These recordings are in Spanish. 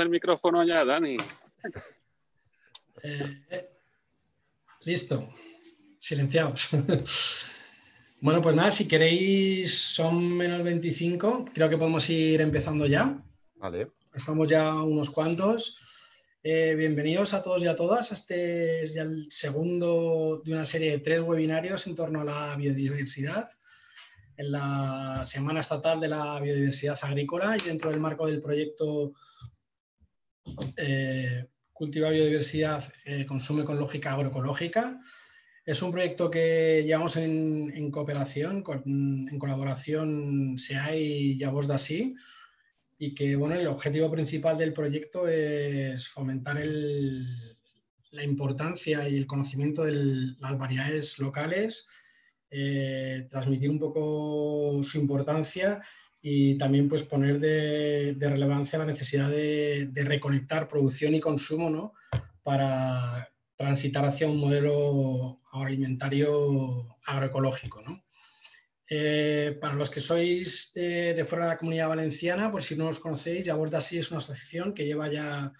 el micrófono ya, Dani. Eh, listo. Silenciados. bueno, pues nada, si queréis, son menos 25. Creo que podemos ir empezando ya. Vale. Estamos ya unos cuantos. Eh, bienvenidos a todos y a todas. Este es ya el segundo de una serie de tres webinarios en torno a la biodiversidad en la Semana Estatal de la Biodiversidad Agrícola y dentro del marco del proyecto eh, cultiva biodiversidad, eh, consume con lógica agroecológica. Es un proyecto que llevamos en, cooperación, en colaboración SEA y vos de Así, y que bueno, el objetivo principal del proyecto es fomentar la importancia y el conocimiento de las variedades locales, eh, transmitir un poco su importancia y también pues poner de, relevancia la necesidad de, reconectar producción y consumo para transitar hacia un modelo agroalimentario agroecológico. Eh, para los que sois de, fuera de la comunidad valenciana, pues si no os conocéis, Yaborda Sí es una asociación que lleva ya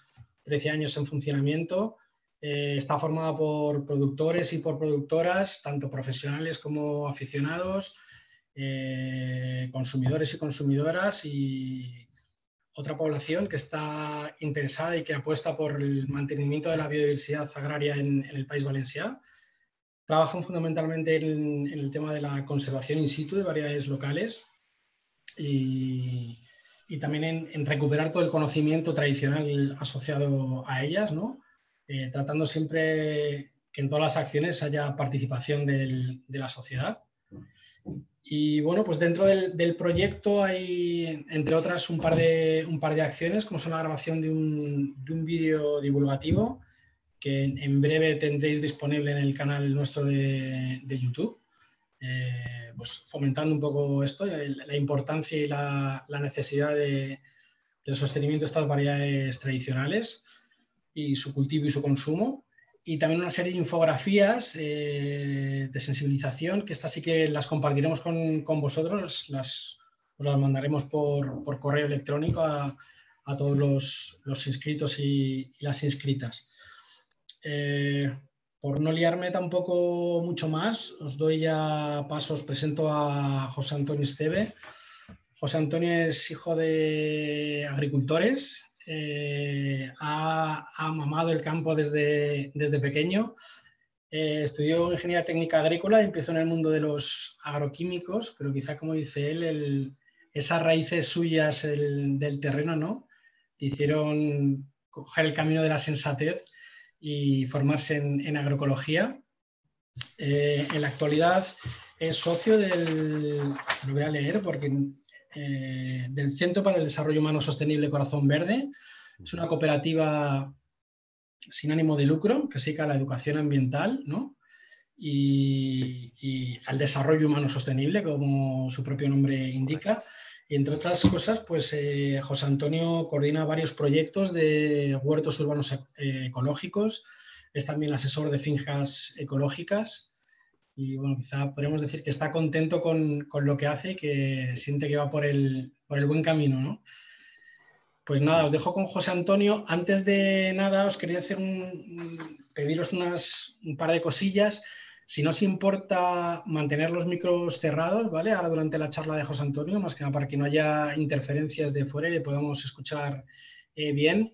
13 años en funcionamiento. Eh, está formada por productores y por productoras, tanto profesionales como aficionados, eh, consumidores y consumidoras y otra población que está interesada y que apuesta por el mantenimiento de la biodiversidad agraria en, el país valenciano. Trabajan fundamentalmente en, el tema de la conservación in situ de variedades locales y, también en, recuperar todo el conocimiento tradicional asociado a ellas, ¿no? Eh, tratando siempre que en todas las acciones haya participación de la sociedad y bueno, pues dentro del, proyecto hay, entre otras, un par, de, acciones, como son la grabación de un, vídeo divulgativo que en breve tendréis disponible en el canal nuestro de, YouTube, eh, pues fomentando un poco esto, eh, la importancia y la, necesidad de, del sostenimiento de estas variedades tradicionales y su cultivo y su consumo y también una serie de infografías eh, de sensibilización, que estas sí que las compartiremos con, vosotros, las, las mandaremos por, correo electrónico a, todos los, inscritos y, las inscritas. Eh, por no liarme tampoco mucho más, os doy ya paso, os presento a José Antonio Esteve. José Antonio es hijo de agricultores, eh, ha, mamado el campo desde, desde pequeño. Eh, estudió ingeniería técnica agrícola y empezó en el mundo de los agroquímicos, pero quizá, como dice él, esas raíces suyas del terreno, ¿no? Hicieron coger el camino de la sensatez y formarse en, agroecología. Eh, en la actualidad es socio del, lo voy a leer porque eh, del Centro para el Desarrollo Humano Sostenible Corazón Verde. Es una cooperativa sin ánimo de lucro que se a la educación ambiental y, al desarrollo humano sostenible, como su propio nombre indica. Y entre otras cosas, pues eh, José Antonio coordina varios proyectos de huertos urbanos eh, ecológicos, es también asesor de finjas ecológicas y bueno, quizá podríamos decir que está contento con, lo que hace y que siente que va por el, por el buen camino, ¿no? Pues nada, os dejo con José Antonio. Antes de nada, os quería hacer un, pediros unas, un par de cosillas. Si no os importa mantener los micros cerrados, ¿vale? Ahora durante la charla de José Antonio, más que nada para que no haya interferencias de fuera y le podamos escuchar eh, bien.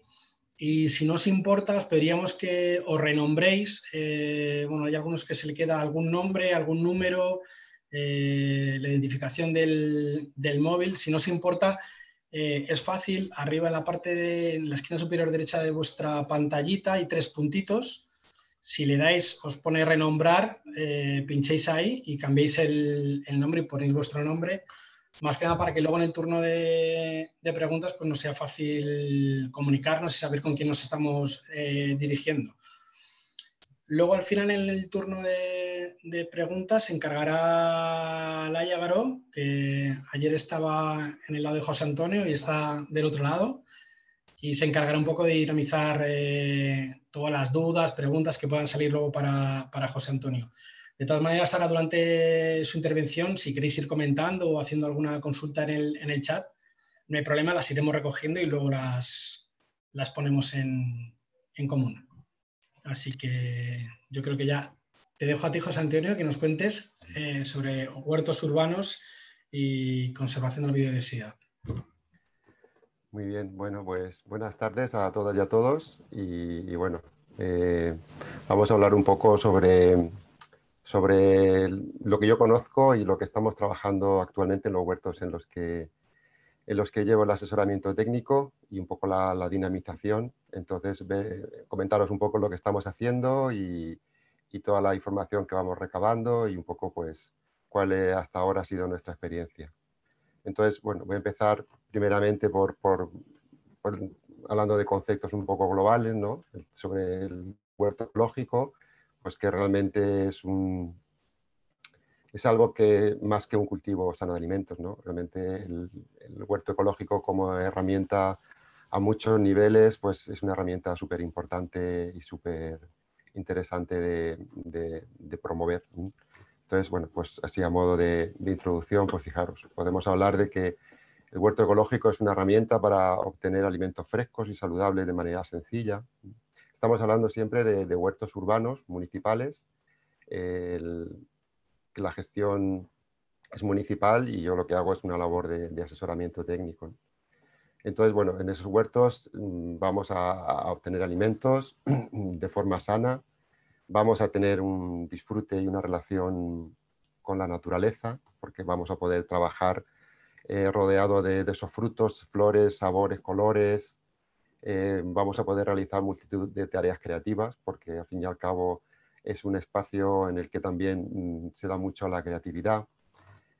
Y si no os importa, os pediríamos que os renombréis. Eh, bueno, hay algunos que se le queda algún nombre, algún número, eh, la identificación del, móvil. Si no os importa, eh, es fácil. Arriba en la parte de la esquina superior derecha de vuestra pantallita hay tres puntitos. Si le dais, os pone renombrar, pinchéis ahí y cambiéis el, el nombre y ponéis vuestro nombre más que nada para que luego en el turno de, preguntas pues nos sea fácil comunicarnos y saber con quién nos estamos eh, dirigiendo. Luego al final en el turno de, preguntas se encargará Laia Garó, que ayer estaba en el lado de José Antonio y está del otro lado, y se encargará un poco de dinamizar eh, todas las dudas, preguntas que puedan salir luego para José Antonio. De todas maneras, ahora durante su intervención, si queréis ir comentando o haciendo alguna consulta en el, chat, no hay problema, las iremos recogiendo y luego las, las ponemos en, común. Así que yo creo que ya te dejo a ti, José Antonio, que nos cuentes eh, sobre huertos urbanos y conservación de la biodiversidad. Muy bien, bueno, pues buenas tardes a todas y a todos. Y, bueno, eh, vamos a hablar un poco sobre sobre lo que yo conozco y lo que estamos trabajando actualmente en los huertos en los que, en los que llevo el asesoramiento técnico y un poco la, dinamización. Entonces, comentaros un poco lo que estamos haciendo y, toda la información que vamos recabando y un poco pues cuál hasta ahora ha sido nuestra experiencia. Entonces, bueno, voy a empezar primeramente por, por, hablando de conceptos un poco globales, ¿no? Sobre el huerto lógico pues que realmente es un, es algo que más que un cultivo sano de alimentos, ¿no? Realmente el, huerto ecológico como herramienta a muchos niveles, pues es una herramienta súper importante y súper interesante de, promover. Entonces, bueno, pues así a modo de, de, introducción, pues fijaros, podemos hablar de que el huerto ecológico es una herramienta para obtener alimentos frescos y saludables de manera sencilla, Estamos hablando siempre de, huertos urbanos municipales. la gestión es municipal y yo lo que hago es una labor de, asesoramiento técnico. Entonces, bueno, en esos huertos mm, vamos a, obtener alimentos de forma sana, vamos a tener un disfrute y una relación con la naturaleza, porque vamos a poder trabajar eh, rodeado de, esos frutos, flores, sabores, colores, eh, vamos a poder realizar multitud de tareas creativas porque al fin y al cabo es un espacio en el que también mm, se da mucho la creatividad.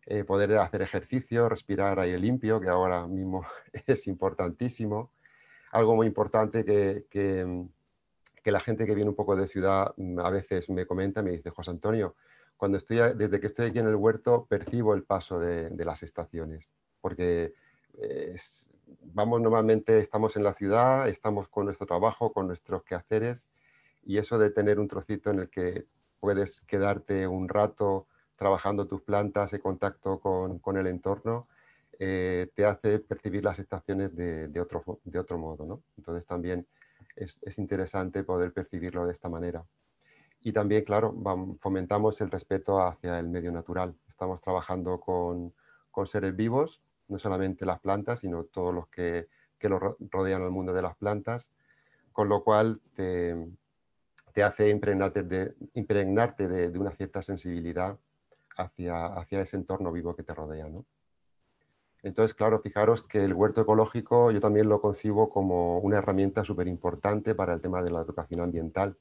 Eh, poder hacer ejercicio, respirar aire limpio, que ahora mismo es importantísimo. Algo muy importante mm, que, la gente que viene un poco de ciudad mm, a veces me comenta, me dice, José Antonio, cuando estoy, desde que estoy aquí en el huerto percibo el paso de, de las estaciones, porque eh, es, vamos normalmente, estamos en la ciudad, estamos con nuestro trabajo, con nuestros quehaceres, y eso de tener un trocito en el que puedes quedarte un rato trabajando tus plantas en contacto con, con el entorno, eh, te hace percibir las estaciones de, de, otro, de otro modo. ¿no? Entonces también es, es, interesante poder percibirlo de esta manera. Y también, claro, fomentamos el respeto hacia el medio natural. Estamos trabajando con, con seres vivos no solamente las plantas, sino todos los que, que lo rodean al mundo de las plantas, con lo cual te, hace impregnarte, de, impregnarte de, una cierta sensibilidad hacia, hacia ese entorno vivo que te rodea. Entonces, claro, fijaros que el huerto ecológico yo también lo concibo como una herramienta súper importante para el tema de la educación ambiental,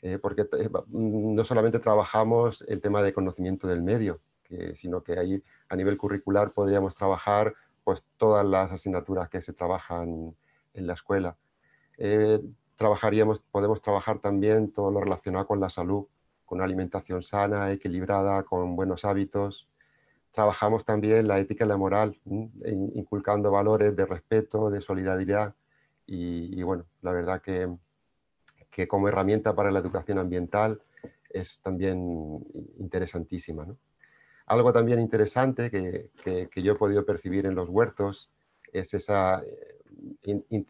eh, porque eh, mm, no solamente trabajamos el tema de conocimiento del medio, sino que ahí a nivel curricular podríamos trabajar pues, todas las asignaturas que se trabajan en la escuela. Eh, trabajaríamos, podemos trabajar también todo lo relacionado con la salud, con una alimentación sana, equilibrada, con buenos hábitos. Trabajamos también la ética y la moral, inculcando valores de respeto, de solidaridad y, bueno, la verdad que, que, como herramienta para la educación ambiental es también interesantísima. ¿no? Algo también interesante que, yo he podido percibir en los huertos es esa eh,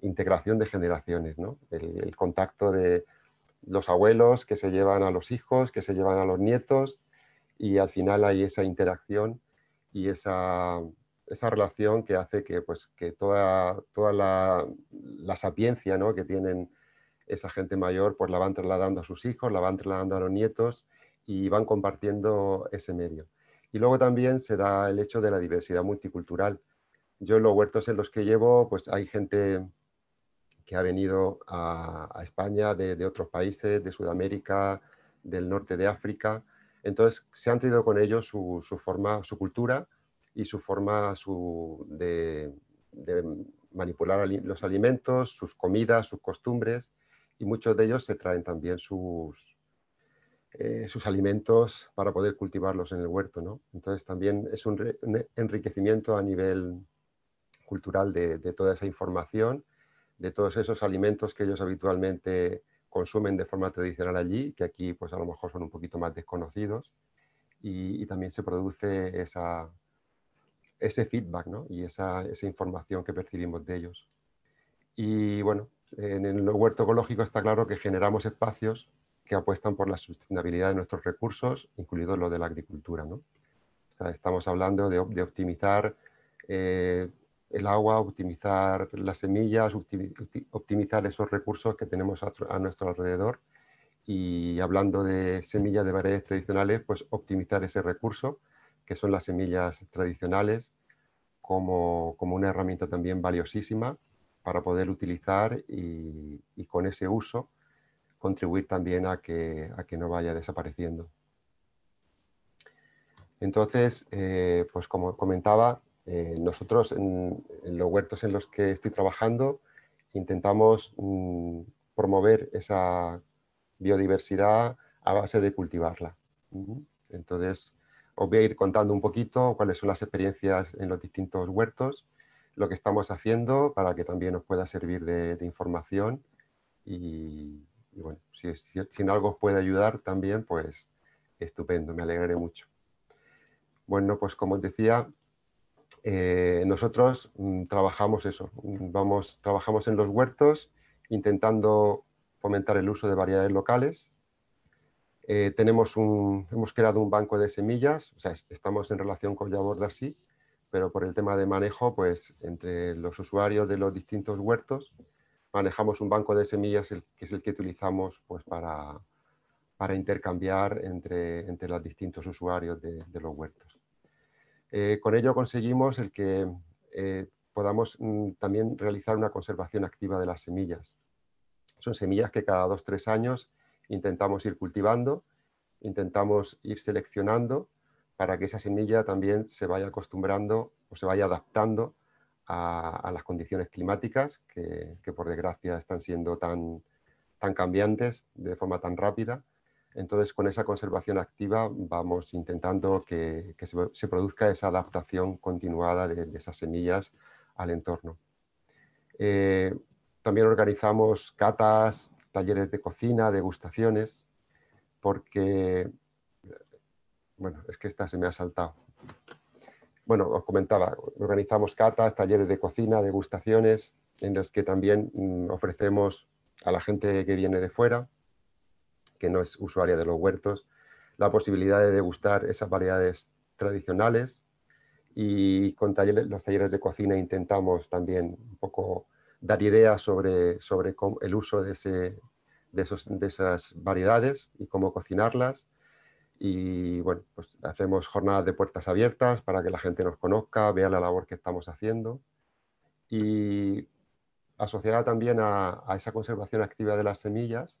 integración de generaciones, ¿no? el, contacto de los abuelos que se llevan a los hijos, que se llevan a los nietos, y al final hay esa interacción y esa, relación que hace que, pues, toda, toda la, sapiencia ¿no? que tienen esa gente mayor, pues la van trasladando a sus hijos, la van trasladando a los nietos y van compartiendo ese medio. Y luego también se da el hecho de la diversidad multicultural. Yo en los huertos en los que llevo, pues hay gente que ha venido a, España de, otros países, de Sudamérica, del norte de África. Entonces se han traído con ellos su, forma, su cultura y su forma de, manipular los alimentos, sus comidas, sus costumbres. Y muchos de ellos se traen también sus, eh, sus alimentos para poder cultivarlos en el huerto. ¿no? Entonces también es un, enriquecimiento a nivel cultural de, toda esa información, de todos esos alimentos que ellos habitualmente consumen de forma tradicional allí, que aquí pues a lo mejor son un poquito más desconocidos, y, también se produce esa, ese feedback y esa, esa información que percibimos de ellos. Y bueno, en el huerto ecológico está claro que generamos espacios que apuestan por la sustentabilidad de nuestros recursos, incluido lo de la agricultura. ¿no? estamos hablando de, optimizar eh, el agua, optimizar las semillas, optimizar esos recursos que tenemos a, nuestro alrededor y hablando de semillas de variedades tradicionales, pues optimizar ese recurso, que son las semillas tradicionales, como, como una herramienta también valiosísima para poder utilizar y con ese uso contribuir también a que, que no vaya desapareciendo. Entonces, eh, pues como comentaba, eh, nosotros en, los huertos en los que estoy trabajando intentamos mm, promover esa biodiversidad a base de cultivarla. Entonces, os voy a ir contando un poquito cuáles son las experiencias en los distintos huertos, lo que estamos haciendo para que también os pueda servir de información y, y bueno, si, en algo os puede ayudar también, pues estupendo, me alegraré mucho. Bueno, pues como os decía, eh, nosotros mm, trabajamos eso, mm, vamos, trabajamos en los huertos intentando fomentar el uso de variedades locales. Eh, tenemos un, hemos creado un banco de semillas, o sea, estamos en relación con de así pero por el tema de manejo, pues entre los usuarios de los distintos huertos manejamos un banco de semillas que es el que utilizamos pues, para, intercambiar entre, los distintos usuarios de, los huertos. Eh, con ello conseguimos el que eh, podamos mm, también realizar una conservación activa de las semillas. Son semillas que cada dos o tres años intentamos ir cultivando, intentamos ir seleccionando para que esa semilla también se vaya acostumbrando o se vaya adaptando a, las condiciones climáticas, que, por desgracia están siendo tan, cambiantes de forma tan rápida. Entonces, con esa conservación activa vamos intentando que, se, produzca esa adaptación continuada de, esas semillas al entorno. Eh, también organizamos catas, talleres de cocina, degustaciones, porque... Bueno, es que esta se me ha saltado bueno, os comentaba, organizamos catas, talleres de cocina, degustaciones, en los que también mm, ofrecemos a la gente que viene de fuera, que no es usuaria de los huertos, la posibilidad de degustar esas variedades tradicionales y con los talleres de cocina intentamos también un poco dar ideas sobre, sobre el uso de esas variedades y cómo cocinarlas y bueno, pues hacemos jornadas de puertas abiertas para que la gente nos conozca, vea la labor que estamos haciendo y asociada también a, esa conservación activa de las semillas,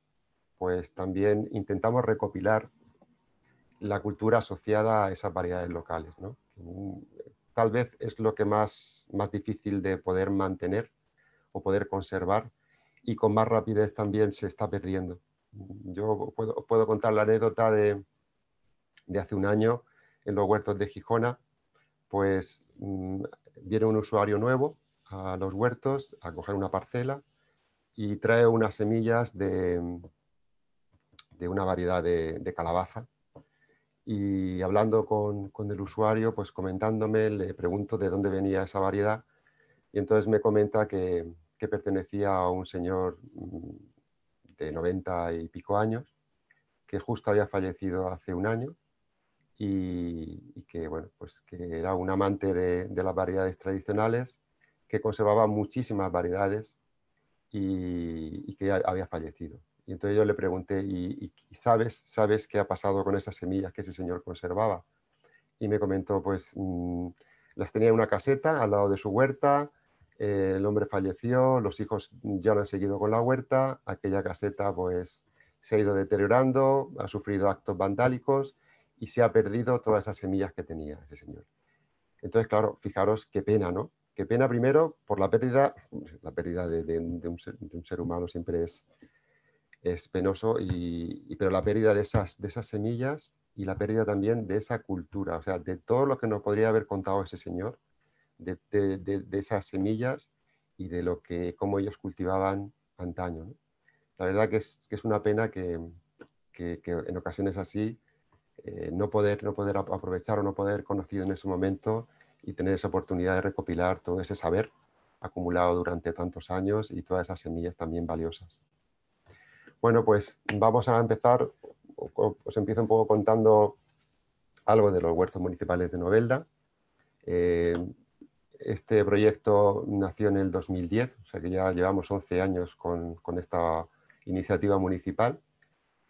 pues también intentamos recopilar la cultura asociada a esas variedades locales, ¿no? Tal vez es lo que más, más difícil de poder mantener o poder conservar y con más rapidez también se está perdiendo. Yo puedo, puedo contar la anécdota de, de hace un año en los huertos de Gijona, pues mm, viene un usuario nuevo a los huertos a coger una parcela y trae unas semillas de, de una variedad de, calabaza. Y hablando con, el usuario, pues comentándome, le pregunto de dónde venía esa variedad y entonces me comenta que, que pertenecía a un señor mm, de 90 y pico años que justo había fallecido hace un año y, pues que, era un amante de, las variedades tradicionales, que conservaba muchísimas variedades y, que que había fallecido. Y entonces yo le pregunté, ¿y, sabes, sabes qué ha pasado con esas semillas que ese señor conservaba? Y me comentó, pues mm, las tenía en una caseta al lado de su huerta, eh, el hombre falleció, los hijos ya no han seguido con la huerta, aquella caseta pues se ha ido deteriorando, ha sufrido actos vandálicos y se ha perdido todas esas semillas que tenía ese señor. Entonces, claro, fijaros qué pena, ¿no? Qué pena primero por la pérdida, la pérdida de, un, ser, humano siempre es, es penoso, y, pero la pérdida de esas, de esas semillas y la pérdida también de esa cultura, o sea, de todo lo que nos podría haber contado ese señor, de, esas semillas y de lo que, cómo ellos cultivaban antaño. La verdad que es, que es una pena que, en ocasiones así eh, no, poder, no poder aprovechar o no poder conocido en ese momento y tener esa oportunidad de recopilar todo ese saber acumulado durante tantos años y todas esas semillas también valiosas. Bueno, pues vamos a empezar, os empiezo un poco contando algo de los huertos municipales de Novelda. Eh, este proyecto nació en el 2010, o sea que ya llevamos 11 años con esta iniciativa municipal.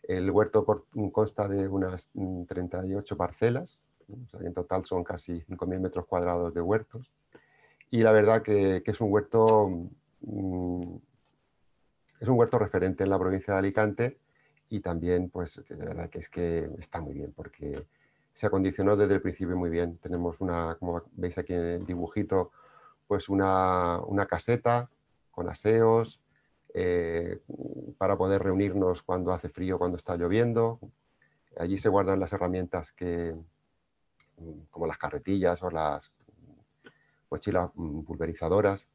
El huerto consta de unas 38 mm, parcelas, en total son casi 5.000 metros cuadrados de huertos. Y la verdad que, es un huerto mm, es un huerto referente en la provincia de Alicante y también, pues, la verdad que es que está muy bien porque se acondicionó desde el principio muy bien. Tenemos una, como veis aquí en el dibujito, pues una, una caseta con aseos, eh, para poder reunirnos cuando hace frío, cuando está lloviendo. Allí se guardan las herramientas que, como las carretillas o las mochilas pulverizadoras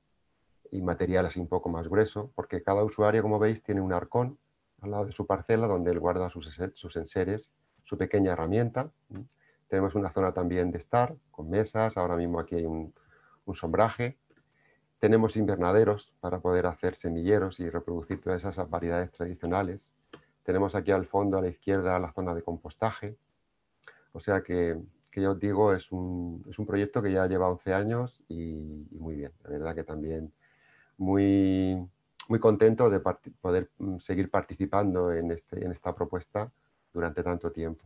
y material así un poco más grueso, porque cada usuario, como veis, tiene un arcón al lado de su parcela donde él guarda sus, enseres, su pequeña herramienta. Tenemos una zona también de estar con mesas, ahora mismo aquí hay un, un sombraje tenemos invernaderos para poder hacer semilleros y reproducir todas esas variedades tradicionales. Tenemos aquí al fondo, a la izquierda, la zona de compostaje. O sea que, que yo os digo, es un, proyecto que ya lleva 11 años y, muy bien. La verdad que también muy, contento de poder mm, seguir participando en, este, en esta propuesta durante tanto tiempo.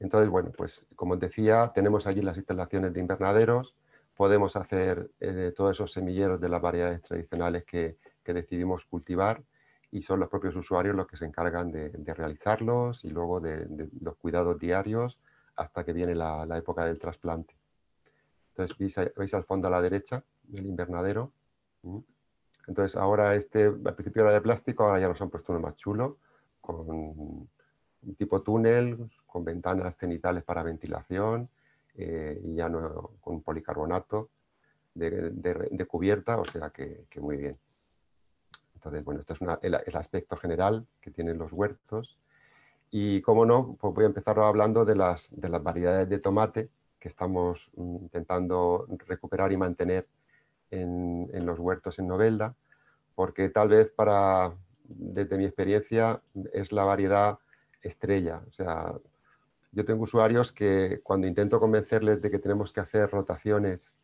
Entonces, bueno, pues como os decía, tenemos allí las instalaciones de invernaderos, podemos hacer eh, todos esos semilleros de las variedades tradicionales que, decidimos cultivar y son los propios usuarios los que se encargan de, realizarlos y luego de, los cuidados diarios hasta que viene la, época del trasplante. Entonces veis, veis, al fondo a la derecha el invernadero. Mm. Entonces ahora este, al principio era de plástico, ahora ya nos han puesto uno más chulo, con un tipo túnel, con ventanas cenitales para ventilación eh, y ya no con policarbonato de, cubierta, o sea que, muy bien. Entonces, bueno, esto es el, aspecto general que tienen los huertos. Y como no, pues voy a empezar hablando de las, de las variedades de tomate que estamos mm, intentando recuperar y mantener en, en los huertos en Novelda, porque tal vez para, desde mi experiencia, es la variedad estrella. O sea, yo tengo usuarios que cuando intento convencerles de que tenemos que hacer rotaciones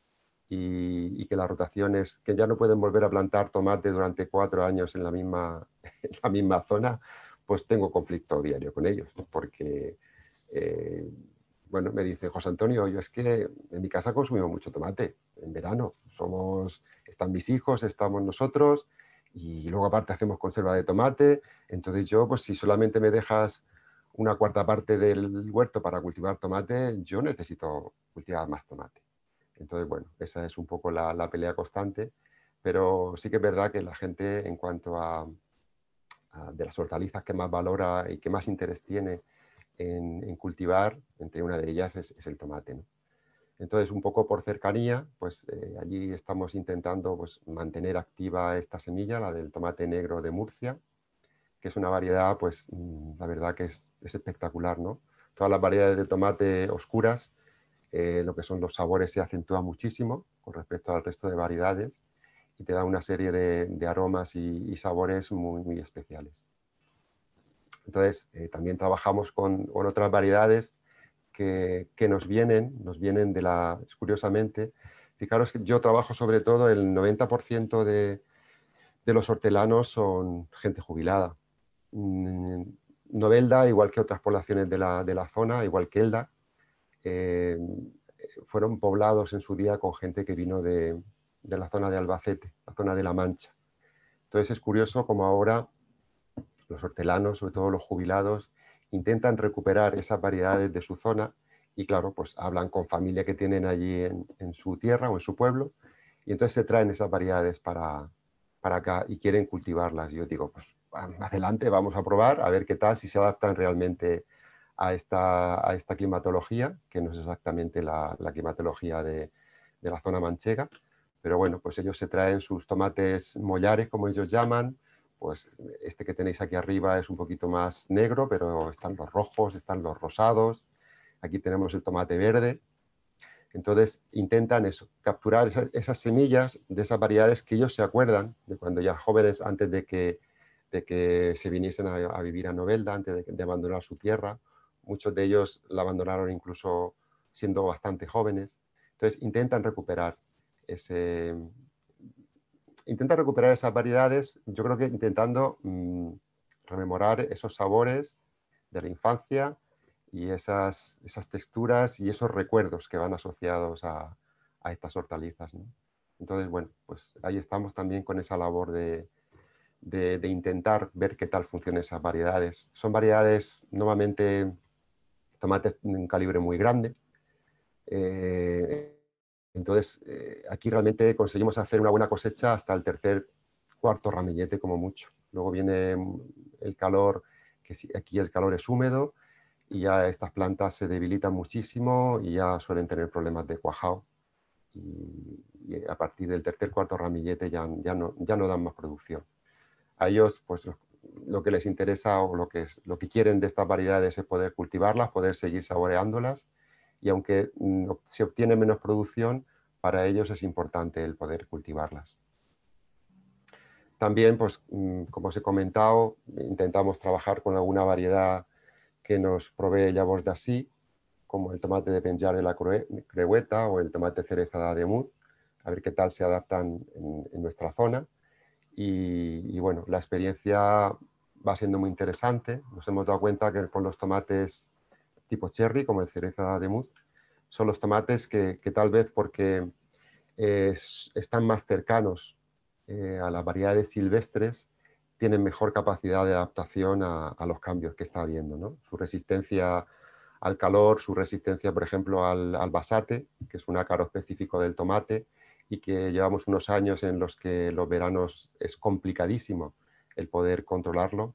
y, que las rotaciones, que ya no pueden volver a plantar tomate durante cuatro años en la misma, la misma zona, pues tengo conflicto diario con ellos, porque, eh, bueno, me dice José Antonio, yo es que en mi casa consumimos mucho tomate en verano, somos, están mis hijos, estamos nosotros, y luego aparte hacemos conserva de tomate, entonces yo, pues si solamente me dejas una cuarta parte del huerto para cultivar tomate, yo necesito cultivar más tomate. Entonces, bueno, esa es un poco la, pelea constante, pero sí que es verdad que la gente en cuanto a, de las hortalizas que más valora y que más interés tiene en, cultivar, entre una de ellas es, el tomate. Entonces, un poco por cercanía, pues eh, allí estamos intentando pues, mantener activa esta semilla, la del tomate negro de Murcia, que es una variedad, pues mm, la verdad que es, espectacular, ¿no? Todas las variedades de tomate oscuras, eh, lo que son los sabores se acentúa muchísimo con respecto al resto de variedades y te da una serie de, aromas y, sabores muy, muy especiales. Entonces, eh, también trabajamos con, otras variedades que, nos vienen, nos vienen de la, curiosamente, fijaros que yo trabajo sobre todo el 90% de los hortelanos son gente jubilada Mm, Novelda, igual que otras poblaciones de la, de la zona, igual que Elda, eh, fueron poblados en su día con gente que vino de, de, la zona de Albacete, la zona de La Mancha. Entonces es curioso como ahora los hortelanos, sobre todo los jubilados, intentan recuperar esas variedades de su zona y claro, pues hablan con familia que tienen allí en, en su tierra o en su pueblo y entonces se traen esas variedades para, para acá y quieren cultivarlas. Yo digo, pues adelante, vamos a probar, a ver qué tal, si se adaptan realmente a esta, a esta climatología, que no es exactamente la, climatología de, la zona manchega, pero bueno, pues ellos se traen sus tomates mollares, como ellos llaman, pues este que tenéis aquí arriba es un poquito más negro, pero están los rojos, están los rosados, aquí tenemos el tomate verde, entonces intentan eso, capturar esas, esas semillas de esas variedades que ellos se acuerdan de cuando ya jóvenes, antes de que de que se viniesen a, vivir a Novelda antes de, abandonar su tierra. Muchos de ellos la abandonaron incluso siendo bastante jóvenes. Entonces intentan recuperar ese... Intentan recuperar esas variedades, yo creo que intentando mm, rememorar esos sabores de la infancia y esas, esas, texturas y esos recuerdos que van asociados a, a estas hortalizas. Entonces, bueno, pues ahí estamos también con esa labor de, de, intentar ver qué tal funcionan esas variedades. Son variedades nuevamente tomates de un calibre muy grande. Eh, entonces, eh, aquí realmente conseguimos hacer una buena cosecha hasta el tercer, cuarto ramillete como mucho. Luego viene el calor, que aquí el calor es húmedo y ya estas plantas se debilitan muchísimo y ya suelen tener problemas de cuajado. Y, a partir del tercer, cuarto ramillete ya no dan más producción a ellos pues, lo que les interesa o lo que, es, lo que quieren de estas variedades es poder cultivarlas, poder seguir saboreándolas y aunque mm, se obtiene menos producción, para ellos es importante el poder cultivarlas. También, pues, mm, como os he comentado, intentamos trabajar con alguna variedad que nos provee llavos de así, como el tomate de penjar de la crehueta o el tomate cereza de muz, a ver qué tal se adaptan en nuestra zona y, bueno, la experiencia va siendo muy interesante. Nos hemos dado cuenta que con los tomates tipo cherry, como el cereza de mousse, son los tomates que, que tal vez porque eh, están más cercanos eh, a las variedades silvestres, tienen mejor capacidad de adaptación a, los cambios que está habiendo. ¿no? Su resistencia al calor, su resistencia, por ejemplo, al, al basate, que es un ácaro específico del tomate, y que llevamos unos años en los que los veranos es complicadísimo el poder controlarlo.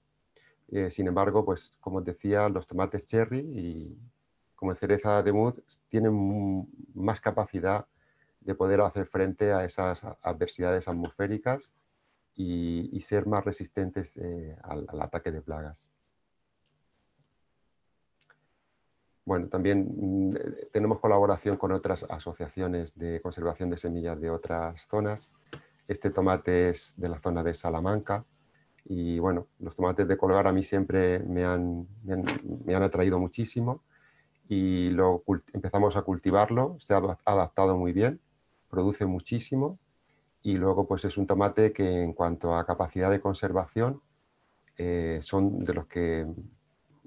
Eh, sin embargo, pues como decía, los tomates cherry y como cereza de mood tienen más capacidad de poder hacer frente a esas adversidades atmosféricas y, ser más resistentes eh, al ataque de plagas. Bueno, también mm, eh, tenemos colaboración con otras asociaciones de conservación de semillas de otras zonas. Este tomate es de la zona de Salamanca y bueno, los tomates de colgar a mí siempre me han, me han, atraído muchísimo y lo empezamos a cultivarlo, se ha adaptado muy bien, produce muchísimo y luego pues es un tomate que en cuanto a capacidad de conservación eh, son de los que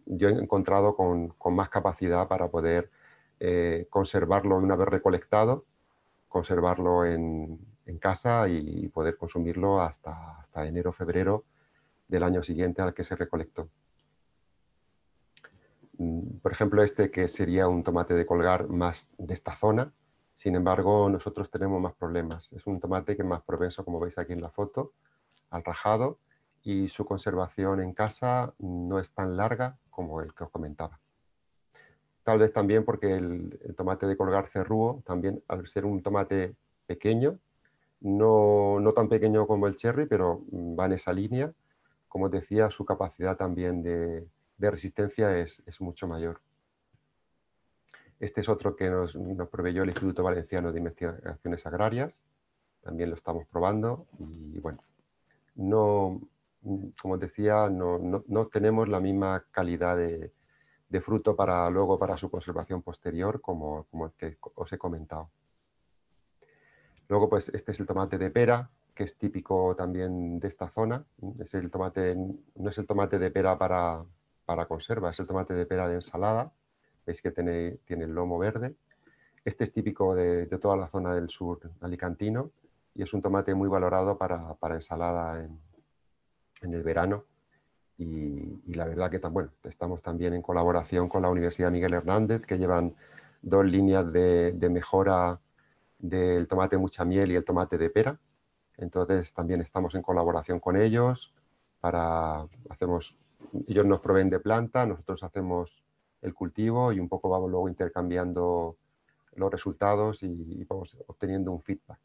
yo he encontrado con, más capacidad para poder eh, conservarlo una vez recolectado, conservarlo en, casa y, poder consumirlo hasta, hasta enero, febrero del año siguiente al que se recolectó. Mm, por ejemplo, este que sería un tomate de colgar más de esta zona, sin embargo, nosotros tenemos más problemas. Es un tomate que es más propenso, como veis aquí en la foto, al rajado y su conservación en casa no es tan larga como el que os comentaba. Tal vez también porque el, tomate de colgar cerrúo, también al ser un tomate pequeño, no, no, tan pequeño como el cherry, pero mm, va en esa línea, como os decía, su capacidad también de, resistencia es, mucho mayor. Este es otro que nos, nos proveyó el Instituto Valenciano de Investigaciones Agrarias, también lo estamos probando y bueno, no, Mm, como os decía, no, tenemos la misma calidad de, fruto para luego para su conservación posterior, como, que os he comentado. Luego, pues este es el tomate de pera, que es típico también de esta zona. Es el tomate, no es el tomate de pera para, para conserva, es el tomate de pera de ensalada. Veis que tiene, el lomo verde. Este es típico de, toda la zona del sur alicantino y es un tomate muy valorado para, para ensalada en, en el verano. Y, la verdad que tan, bueno, estamos también en colaboración con la Universidad Miguel Hernández, que llevan dos líneas de, mejora del tomate mucha miel y el tomate de pera. Entonces también estamos en colaboración con ellos para hacemos ellos nos proveen de planta, nosotros hacemos el cultivo y un poco vamos luego intercambiando los resultados y, y vamos obteniendo un feedback.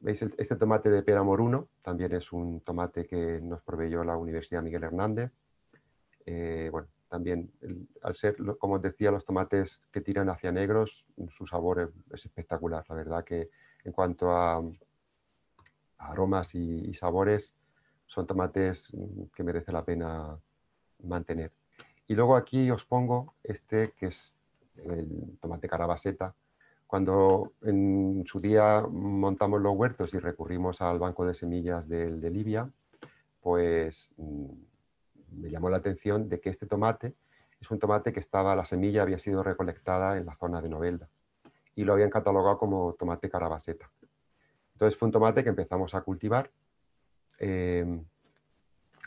¿Veis eh, este tomate de pera moruno? También es un tomate que nos proveyó la Universidad Miguel Hernández. Eh, bueno, también al ser, como os decía, los tomates que tiran hacia negros, su sabor es, espectacular. La verdad que en cuanto a, aromas y, y, sabores, son tomates mm, que merece la pena mantener. Y luego aquí os pongo este que es el tomate carabaseta, cuando en su día montamos los huertos y recurrimos al banco de semillas de, Libia, pues mm, me llamó la atención de que este tomate es un tomate que estaba, la semilla había sido recolectada en la zona de Novelda y lo habían catalogado como tomate carabaseta. Entonces fue un tomate que empezamos a cultivar. Em,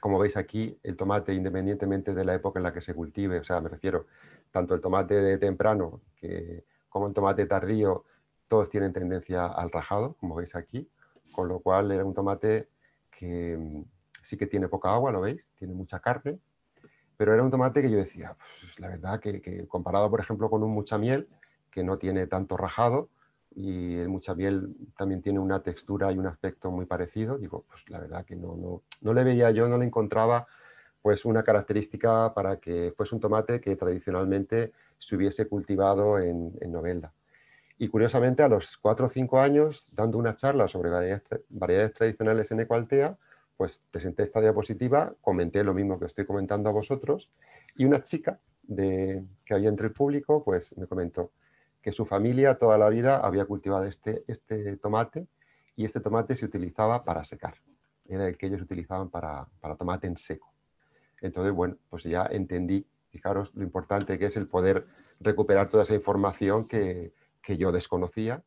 como veis aquí, el tomate, independientemente de la época en la que se cultive, o sea, me refiero tanto el tomate de temprano, que como el tomate tardío, todos tienen tendencia al rajado, como veis aquí, con lo cual era un tomate que mm, sí que tiene poca agua, lo veis, tiene mucha carne, pero era un tomate que yo decía, pues, la verdad que, comparado por ejemplo con un mucha miel, que no tiene tanto rajado, y el mucha miel también tiene una textura y un aspecto muy parecido, digo, pues la verdad que no, no, no le veía yo, no le encontraba pues una característica para que fuese un tomate que tradicionalmente se hubiese cultivado en, Novelda. Y curiosamente, a los 4 o cinco años, dando una charla sobre variedades, tradicionales en Ecualtea, pues presenté esta diapositiva, comenté lo mismo que estoy comentando a vosotros, y una chica que había entre el público, pues me comentó que su familia toda la vida había cultivado este, este tomate y este tomate se utilizaba para secar. Era el que ellos utilizaban para, para tomate en seco. Entonces, bueno, pues ya entendí Fijaros lo importante que es el poder recuperar toda esa información que, yo desconocía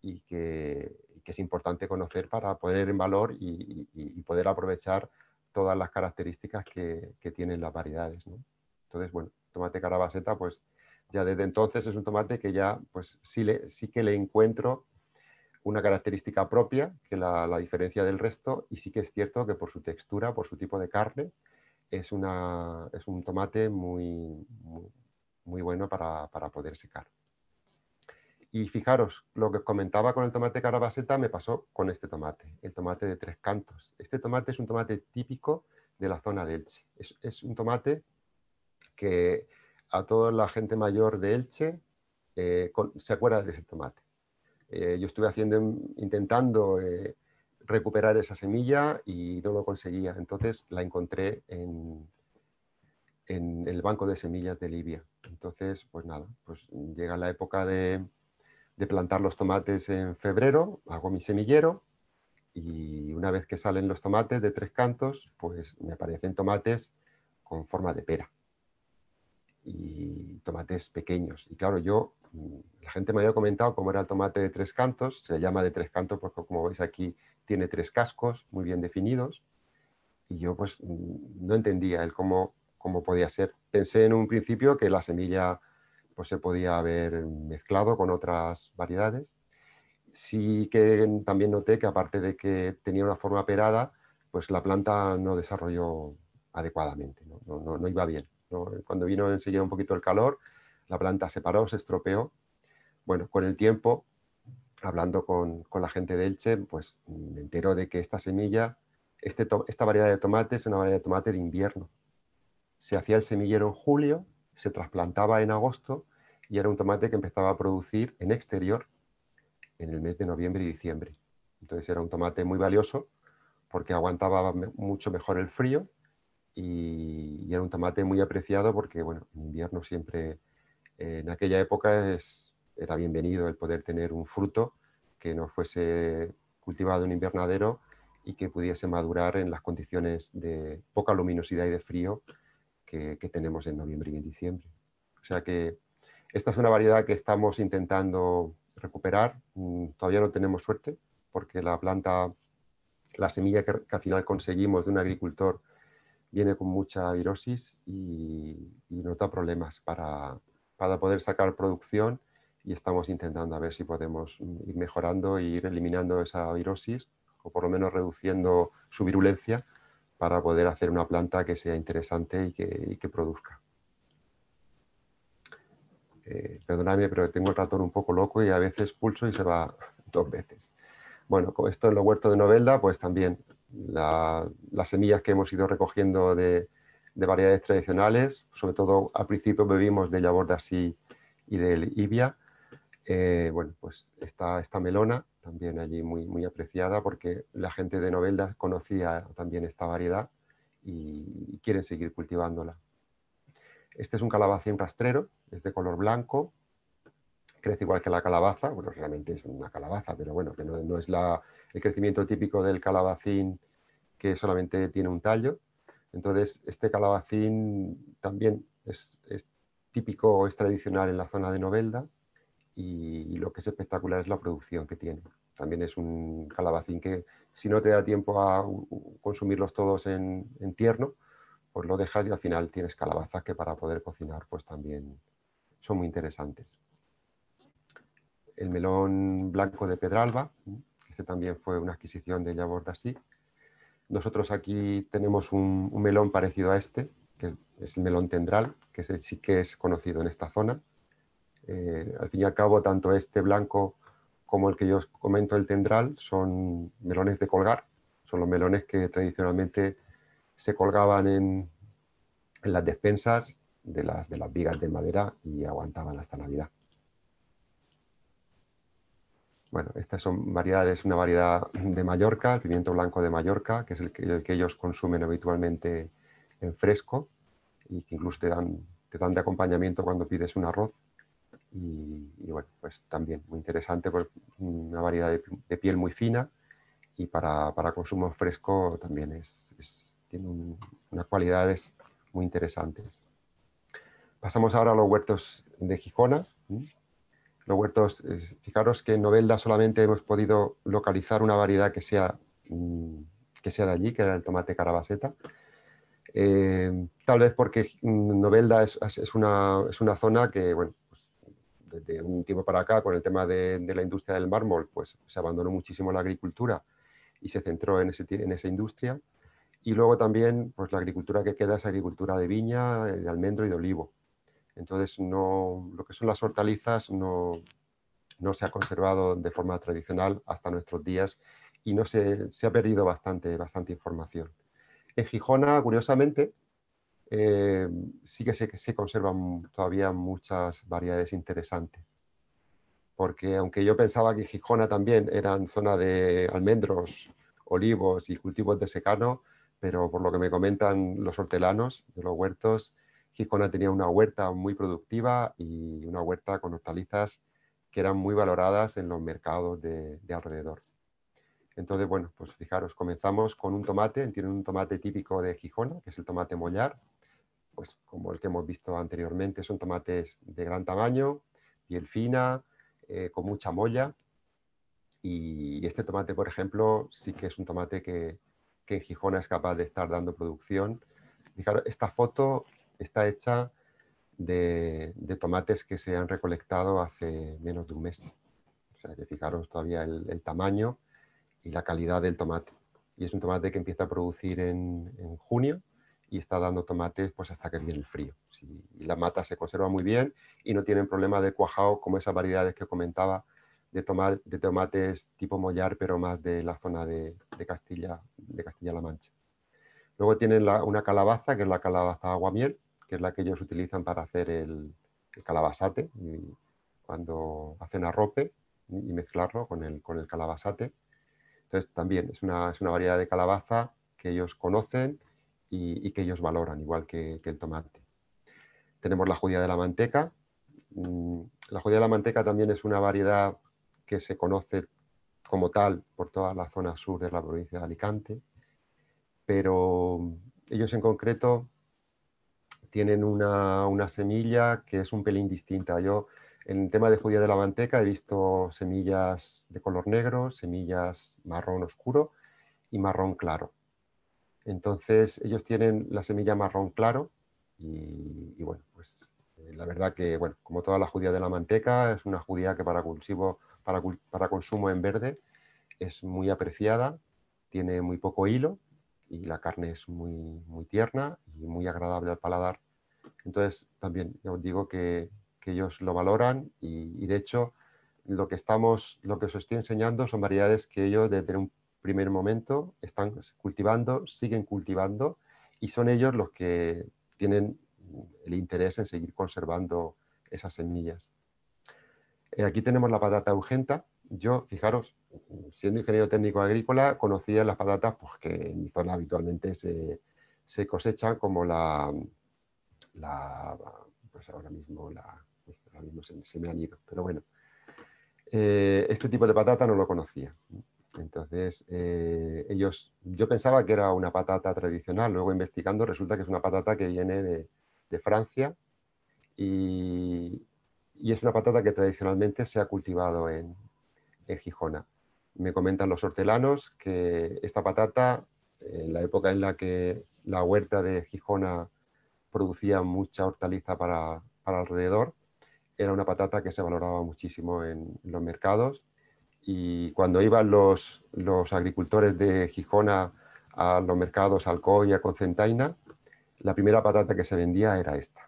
y que, es importante conocer para poner en valor y, poder aprovechar todas las características que, tienen las variedades. ¿no? Entonces, bueno, tomate carabaseta, pues ya desde entonces es un tomate que ya pues, sí, que le encuentro una característica propia que la diferencia del resto y sí que es cierto que por su textura, por su tipo de carne, es, un tomate muy, muy, bueno para, poder secar. Y fijaros, lo que os comentaba con el tomate carabaseta me pasó con este tomate, el tomate de tres cantos. Este tomate es un tomate típico de la zona de Elche. Es, un tomate que a toda la gente mayor de Elche eh, se acuerda de ese tomate. Eh, yo estuve haciendo, intentando eh, recuperar esa semilla y no lo conseguía. Entonces la encontré en, en el banco de semillas de Libia. Entonces, pues nada, pues llega la época de, plantar los tomates en febrero, hago mi semillero y una vez que salen los tomates de tres cantos, pues me aparecen tomates con forma de pera y tomates pequeños. Y claro, yo, mm, la gente me había comentado cómo era el tomate de tres cantos, se llama de tres cantos porque como veis aquí tiene tres cascos muy bien definidos y yo pues mm, no entendía el cómo, cómo podía ser. Pensé en un principio que la semilla pues se podía haber mezclado con otras variedades. Sí que también noté que aparte de que tenía una forma perada, pues la planta no desarrolló adecuadamente, no, no iba bien. Cuando vino enseguida un poquito el calor, la planta se paró, se estropeó. Bueno, con el tiempo hablando con, la gente de Elche, pues me entero de que esta semilla, este esta variedad de tomate es una variedad de tomate de invierno. Se hacía el semillero en julio, se trasplantaba en agosto y era un tomate que empezaba a producir en exterior en el mes de noviembre y diciembre. Entonces era un tomate muy valioso porque aguantaba mucho mejor el frío y, era un tomate muy apreciado porque, bueno, en invierno siempre, en aquella época es era bienvenido el poder tener un fruto que no fuese cultivado en invernadero y que pudiese madurar en las condiciones de poca luminosidad y de frío que, tenemos en noviembre y en diciembre. O sea que esta es una variedad que estamos intentando recuperar. Mm, todavía no tenemos suerte porque la planta, la semilla que, al final conseguimos de un agricultor viene con mucha virosis y, y nos da problemas para, para poder sacar producción y estamos intentando a ver si podemos mm, ir mejorando e ir eliminando esa virosis o por lo menos reduciendo su virulencia para poder hacer una planta que sea interesante y que, que produzca. Eh, perdonadme, pero tengo el ratón un poco loco y a veces pulso y se va dos veces. Bueno, con esto en los huertos de Novelda, pues también las semillas que hemos ido recogiendo de, de variedades tradicionales, sobre todo al principio bebimos de Yaborda y del ibia, eh, bueno, pues está esta melona, también allí muy, muy apreciada, porque la gente de Novelda conocía también esta variedad y, quieren seguir cultivándola. Este es un calabacín rastrero, es de color blanco, crece igual que la calabaza, bueno, realmente es una calabaza, pero bueno, que no, es el crecimiento típico del calabacín que solamente tiene un tallo. Entonces, este calabacín también es, es típico, es tradicional en la zona de Novelda y, lo que es espectacular es la producción que tiene. También es un calabacín que si no te da tiempo a consumirlos todos en, tierno, pues lo dejas y al final tienes calabazas que para poder cocinar pues también son muy interesantes. El melón blanco de Pedralba, este también fue una adquisición de Yabor así. Nosotros aquí tenemos un, melón parecido a este, que es, el melón tendral, que sí que es conocido en esta zona eh, al fin y al cabo, tanto este blanco como el que yo os comento, el tendral, son melones de colgar. Son los melones que tradicionalmente se colgaban en, las despensas de las, de las vigas de madera y aguantaban hasta Navidad. Bueno, estas son variedades, una variedad de Mallorca, el pimiento blanco de Mallorca, que es el que, el que ellos consumen habitualmente en fresco y que incluso te dan, te dan de acompañamiento cuando pides un arroz y, bueno, pues también muy interesante, por pues, una variedad de, piel muy fina y para, para consumo fresco también es, tiene unas cualidades muy interesantes. Pasamos ahora a los huertos de Gijona. Los huertos, fijaros que en Novelda solamente hemos podido localizar una variedad que sea, mm, que sea de allí, que era el tomate carabaseta. Eh, tal vez porque mm, Novelda es, es, una, es una zona que, bueno, de un tiempo para acá, con el tema de, la industria del mármol, pues se abandonó muchísimo la agricultura y se centró en, en esa industria. Y luego también, pues la agricultura que queda es agricultura de viña, eh, de almendro y de olivo. Entonces, no, lo que son las hortalizas no, no se ha conservado de forma tradicional hasta nuestros días y no se, ha perdido bastante, bastante información. En Gijona, curiosamente, eh, sí que se, conservan todavía muchas variedades interesantes. Porque aunque yo pensaba que Gijona también era zona de almendros, olivos y cultivos de secano, pero por lo que me comentan los hortelanos de los huertos, Gijona tenía una huerta muy productiva y una huerta con hortalizas que eran muy valoradas en los mercados de, alrededor. Entonces, bueno, pues fijaros, comenzamos con un tomate, tienen un tomate típico de Gijona, que es el tomate mollar, pues, como el que hemos visto anteriormente, son tomates de gran tamaño, piel fina, eh, con mucha molla. Y este tomate, por ejemplo, sí que es un tomate que, en Gijona es capaz de estar dando producción. Fijaros, esta foto está hecha de, tomates que se han recolectado hace menos de un mes. O sea que fijaros todavía el, tamaño y la calidad del tomate. Y es un tomate que empieza a producir en junio y está dando tomates pues hasta que viene el frío. la mata se conserva muy bien y no tienen problema de cuajado como esas variedades que comentaba de, tomar, de tomates tipo mollar, pero más de la zona de, Castilla, de Castilla-La Mancha. Luego tienen una calabaza, que es la calabaza aguamiel, que es la que ellos utilizan para hacer el, calabazate, cuando hacen arrope y mezclarlo con el, con el calabazate. Entonces también es es una variedad de calabaza que ellos conocen, y, que ellos valoran, igual que, el tomate. Tenemos la judía de la manteca. Mm, la judía de la manteca también es una variedad que se conoce como tal por toda la zona sur de la provincia de Alicante, pero ellos en concreto tienen una, una semilla que es un pelín distinta. Yo en el tema de judía de la manteca he visto semillas de color negro, semillas marrón oscuro y marrón claro. Entonces, ellos tienen la semilla marrón claro y, bueno, pues eh, la verdad que, bueno, como toda la judía de la manteca, es una judía que para, cultivo, para, para consumo en verde es muy apreciada, tiene muy poco hilo y la carne es muy, muy tierna y muy agradable al paladar. Entonces, también os digo que, ellos lo valoran y, de hecho lo que estamos, lo que os estoy enseñando son variedades que ellos desde un primer momento, están cultivando, siguen cultivando y son ellos los que tienen el interés en seguir conservando esas semillas. Eh, aquí tenemos la patata urgenta. Yo, fijaros, siendo ingeniero técnico agrícola, conocía las patatas porque pues, en mi zona habitualmente se, se cosechan como la, pues ahora mismo la, pues, se, me han ido, pero bueno, eh, este tipo de patata no lo conocía. Entonces, eh, ellos, yo pensaba que era una patata tradicional, luego investigando resulta que es una patata que viene de, Francia y, es una patata que tradicionalmente se ha cultivado en, Gijona. Me comentan los hortelanos que esta patata, en la época en la que la huerta de Gijona producía mucha hortaliza para alrededor, era una patata que se valoraba muchísimo en los mercados y cuando iban los, agricultores de Gijona a los mercados Alcoy y a Concentaina, la primera patata que se vendía era esta.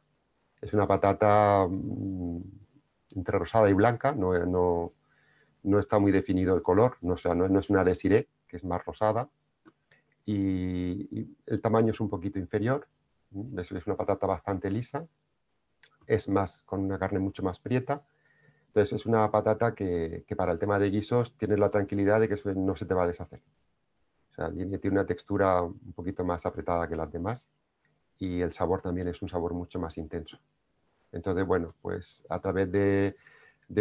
Es una patata mm, entre rosada y blanca, no, está muy definido el color, no, es una desiré, que es más rosada, y, el tamaño es un poquito inferior, es, es, una patata bastante lisa, es más con una carne mucho más prieta, entonces es una patata que, para el tema de guisos tienes la tranquilidad de que no se te va a deshacer. tiene una textura un poquito más apretada que las demás y el sabor también es un sabor mucho más intenso. Entonces, bueno, pues a través de,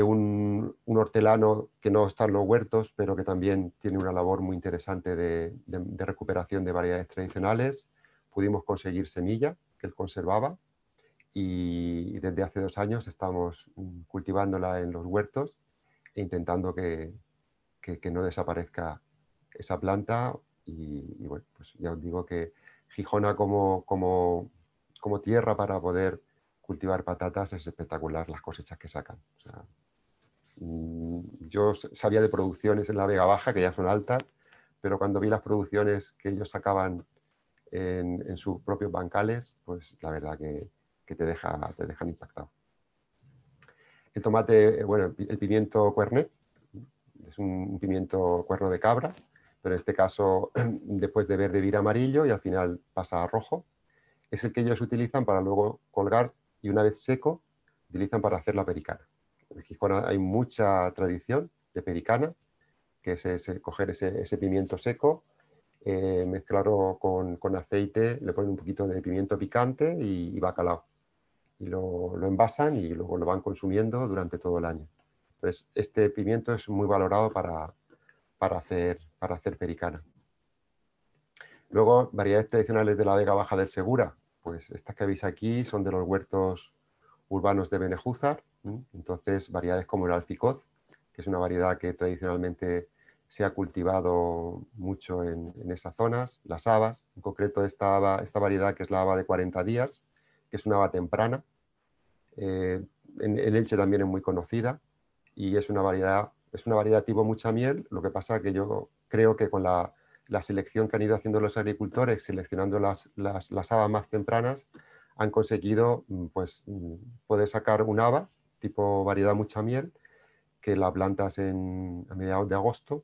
un, hortelano que no está en los huertos, pero que también tiene una labor muy interesante de, de recuperación de variedades tradicionales, pudimos conseguir semilla que él conservaba y desde hace dos años estamos mm, cultivándola en los huertos e intentando que, que, no desaparezca esa planta y, bueno, pues ya os digo que Gijona como, como, como, tierra para poder cultivar patatas es espectacular las cosechas que sacan. Mm, yo sabía de producciones en la Vega Baja, que ya son altas, pero cuando vi las producciones que ellos sacaban en, en sus propios bancales, pues la verdad que, que te, deja, te dejan impactado. El tomate, eh, bueno, el pimiento cuernet, es un pimiento cuerno de cabra, pero en este caso después de verde vira amarillo y al final pasa a rojo. Es el que ellos utilizan para luego colgar y una vez seco utilizan para hacer la pericana. En Gijona hay mucha tradición de pericana, que es coger ese, pimiento seco, eh, mezclarlo con, aceite, le ponen un poquito de pimiento picante y, y bacalao y lo, lo, envasan y luego lo van consumiendo durante todo el año. Entonces, este pimiento es muy valorado para, hacer, para hacer pericana. Luego, variedades tradicionales de la Vega Baja del Segura. Pues estas que veis aquí son de los huertos urbanos de Benejúzar. Entonces, variedades como el alficoz, que es una variedad que tradicionalmente se ha cultivado mucho en, esas zonas, las habas, en concreto esta, esta variedad que es la haba de 40 días, que es una haba temprana. Eh, en, Elche también es muy conocida y es una variedad, es una variedad tipo mucha miel. Lo que pasa que yo creo que con la, selección que han ido haciendo los agricultores, seleccionando las, las, habas más tempranas, han conseguido mm, pues, mm, poder sacar una haba tipo variedad mucha miel que la plantas en, a mediados de agosto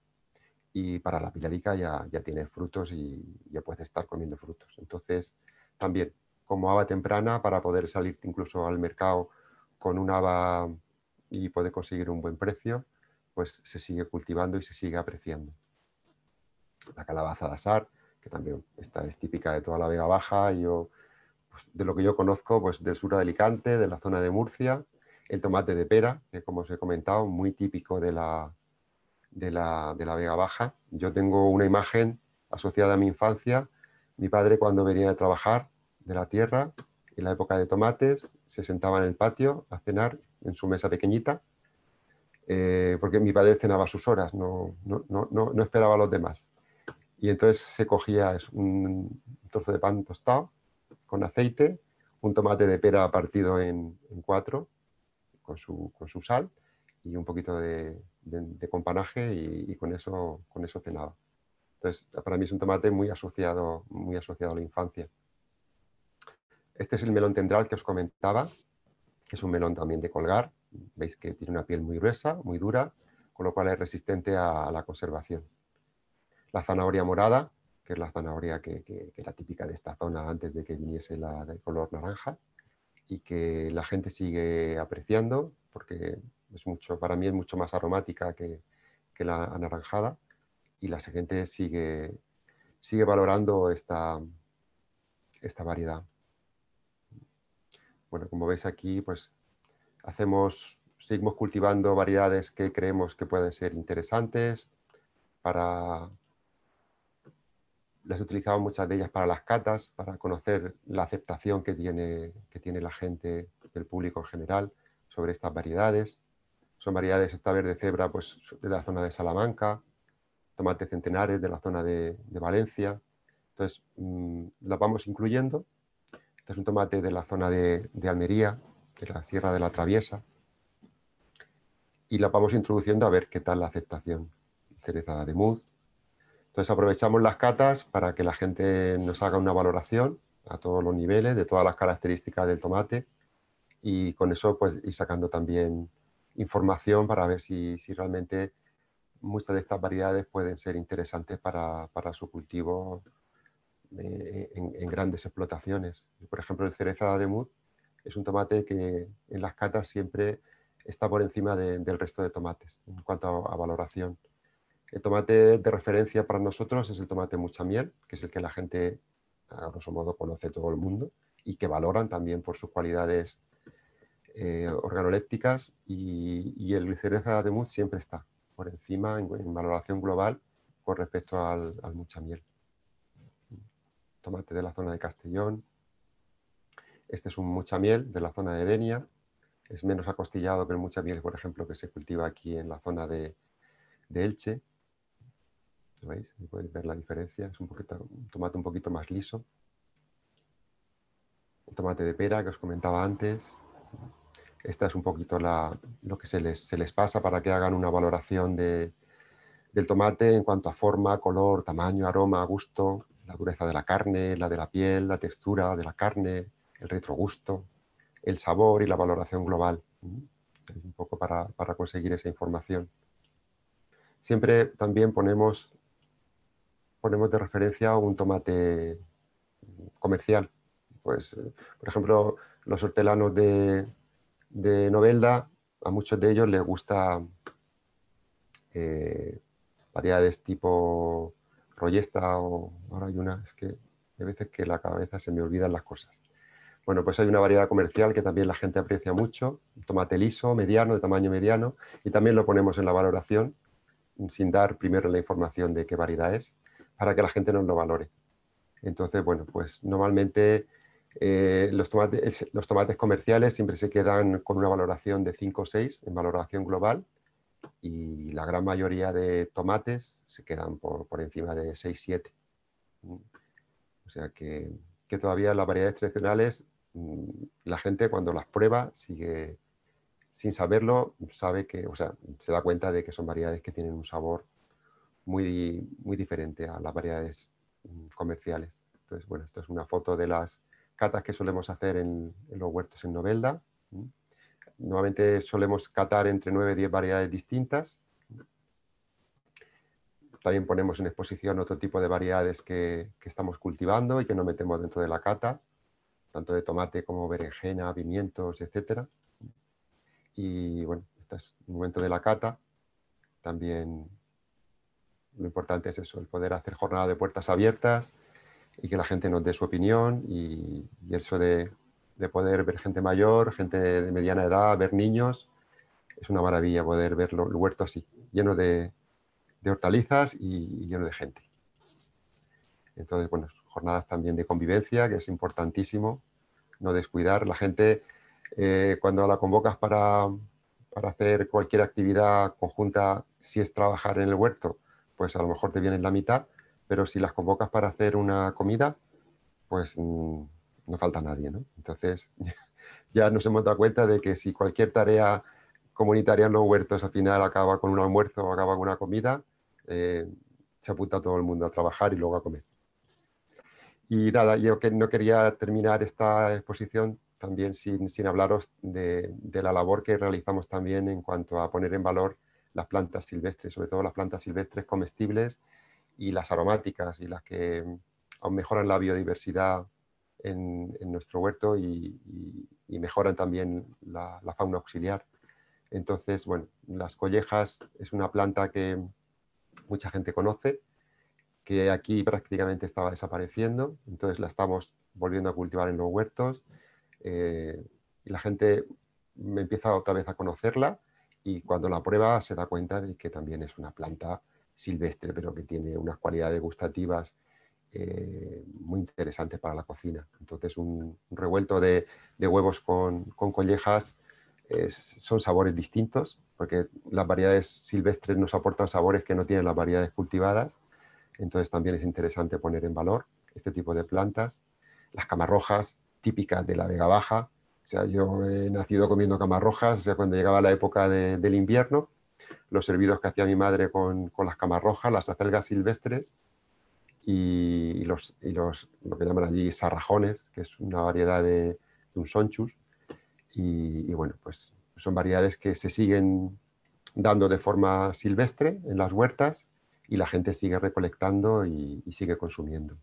y para la pilarica ya, ya tiene frutos y ya puedes estar comiendo frutos. Entonces, también como haba temprana para poder salir incluso al mercado con una haba y poder conseguir un buen precio, pues se sigue cultivando y se sigue apreciando. La calabaza de azar, que también está es típica de toda la Vega Baja, yo, pues, de lo que yo conozco, pues del sur de Alicante, de la zona de Murcia, el tomate de pera, que como os he comentado, muy típico de la, de la, de la Vega Baja. Yo tengo una imagen asociada a mi infancia, mi padre cuando venía a trabajar de la tierra, en la época de tomates, se sentaba en el patio a cenar en su mesa pequeñita, eh, porque mi padre cenaba a sus horas, no, no, esperaba a los demás. Y entonces se cogía un trozo de pan tostado con aceite, un tomate de pera partido en, cuatro, con su, sal y un poquito de, de, companaje y, con, eso, con eso cenaba. Entonces, para mí es un tomate muy asociado, muy asociado a la infancia. Este es el melón tendral que os comentaba, que es un melón también de colgar. Veis que tiene una piel muy gruesa, muy dura, con lo cual es resistente a, la conservación. La zanahoria morada, que es la zanahoria que, era típica de esta zona antes de que viniese la de color naranja y que la gente sigue apreciando porque es mucho, para mí es mucho más aromática que, la anaranjada y la gente sigue, sigue valorando esta variedad bueno, como veis aquí, pues hacemos, seguimos cultivando variedades que creemos que pueden ser interesantes para... Las utilizamos muchas de ellas para las catas, para conocer la aceptación que tiene, que tiene la gente, el público en general, sobre estas variedades. Son variedades, esta verde cebra, pues de la zona de Salamanca, tomate centenares de la zona de, Valencia. Entonces, mm, las vamos incluyendo este es un tomate de la zona de, Almería, de la Sierra de la Traviesa. Y la vamos introduciendo a ver qué tal la aceptación. Cerezada de mud. Entonces aprovechamos las catas para que la gente nos haga una valoración a todos los niveles, de todas las características del tomate y con eso pues ir sacando también información para ver si, realmente muchas de estas variedades pueden ser interesantes para, para su cultivo en, grandes explotaciones. Por ejemplo, el cereza de Mud es un tomate que en las catas siempre está por encima del resto de tomates en cuanto a, valoración. El tomate de referencia para nosotros es el tomate mucha miel, que es el que la gente, a grosso modo, conoce todo el mundo y que valoran también por sus cualidades eh, organolépticas y, el cereza de Mud siempre está por encima en, valoración global con respecto al, al mucha miel tomate de la zona de Castellón. Este es un mucha miel de la zona de Denia. Es menos acostillado que el mucha miel, por ejemplo, que se cultiva aquí en la zona de, Elche. ¿Lo veis? Podéis ver la diferencia. Es un, poquito, tomate un poquito más liso. Un tomate de pera que os comentaba antes. Esta es un poquito la, lo que se les pasa para que hagan una valoración de, del tomate en cuanto a forma, color, tamaño, aroma, gusto, la dureza de la carne, la de la piel, la textura de la carne, el retrogusto, el sabor y la valoración global. Es un poco para, conseguir esa información. Siempre también ponemos, ponemos de referencia un tomate comercial. Pues, eh, por ejemplo, los hortelanos de, de Novelda, a muchos de ellos les gusta eh, variedades tipo royesta o ahora hay una, es que hay veces que la cabeza se me olvidan las cosas. Bueno, pues hay una variedad comercial que también la gente aprecia mucho, tomate liso, mediano, de tamaño mediano, y también lo ponemos en la valoración, sin dar primero la información de qué variedad es, para que la gente nos lo valore. Entonces, bueno, pues normalmente eh, los, tomates, los tomates comerciales siempre se quedan con una valoración de 5 o 6 en valoración global, y la gran mayoría de tomates se quedan por, encima de 6-7. Mm. O sea que, que, todavía las variedades tradicionales, mm, la gente cuando las prueba sigue sin saberlo, sabe que, o sea, se da cuenta de que son variedades que tienen un sabor muy, diferente a las variedades mm, comerciales. Entonces, bueno, esto es una foto de las catas que solemos hacer en los huertos en Novelda. Nuevamente solemos catar entre 9 y 10 variedades distintas. También ponemos en exposición otro tipo de variedades que, que estamos cultivando y que no metemos dentro de la cata, tanto de tomate como berenjena, pimientos, etc. Y bueno, este es el momento de la cata. También lo importante es eso, el poder hacer jornada de puertas abiertas y que la gente nos dé su opinión y eso de de poder ver gente mayor, gente de mediana edad, ver niños. Es una maravilla poder ver el huerto así, lleno de, hortalizas y, lleno de gente. Entonces, bueno, jornadas también de convivencia, que es importantísimo, no descuidar. La gente, eh, cuando la convocas para, para hacer cualquier actividad conjunta, si es trabajar en el huerto, pues a lo mejor te vienen la mitad, pero si las convocas para hacer una comida, pues mm, no falta nadie, ¿no? Entonces, ya nos hemos dado cuenta de que si cualquier tarea comunitaria en los huertos al final acaba con un almuerzo o acaba con una comida, eh, se apunta todo el mundo a trabajar y luego a comer. Y nada, yo que no quería terminar esta exposición también sin, hablaros de, de, la labor que realizamos también en cuanto a poner en valor las plantas silvestres, sobre todo las plantas silvestres comestibles y las aromáticas y las que mm, mejoran la biodiversidad en, nuestro huerto y, mejoran también la, fauna auxiliar. Entonces, bueno, las collejas es una planta que mucha gente conoce, que aquí prácticamente estaba desapareciendo, entonces la estamos volviendo a cultivar en los huertos eh, y la gente me empieza otra vez a conocerla y cuando la prueba se da cuenta de que también es una planta silvestre, pero que tiene unas cualidades gustativas eh, muy interesantes para la cocina. Entonces, un, revuelto de, huevos con, con collejas son sabores distintos, porque las variedades silvestres nos aportan sabores que no tienen las variedades cultivadas. Entonces, también es interesante poner en valor este tipo de plantas. Las camarrojas, típicas de la Vega Baja. O sea, yo he nacido comiendo camarrojas, rojas sea, cuando llegaba la época del invierno, los servidos que hacía mi madre con, con las camarrojas, las acelgas silvestres, y los, y los, lo que llaman allí sarrajones, que es una variedad de, un sonchus. Y, bueno, pues son variedades que se siguen dando de forma silvestre en las huertas y la gente sigue recolectando y, sigue consumiendo.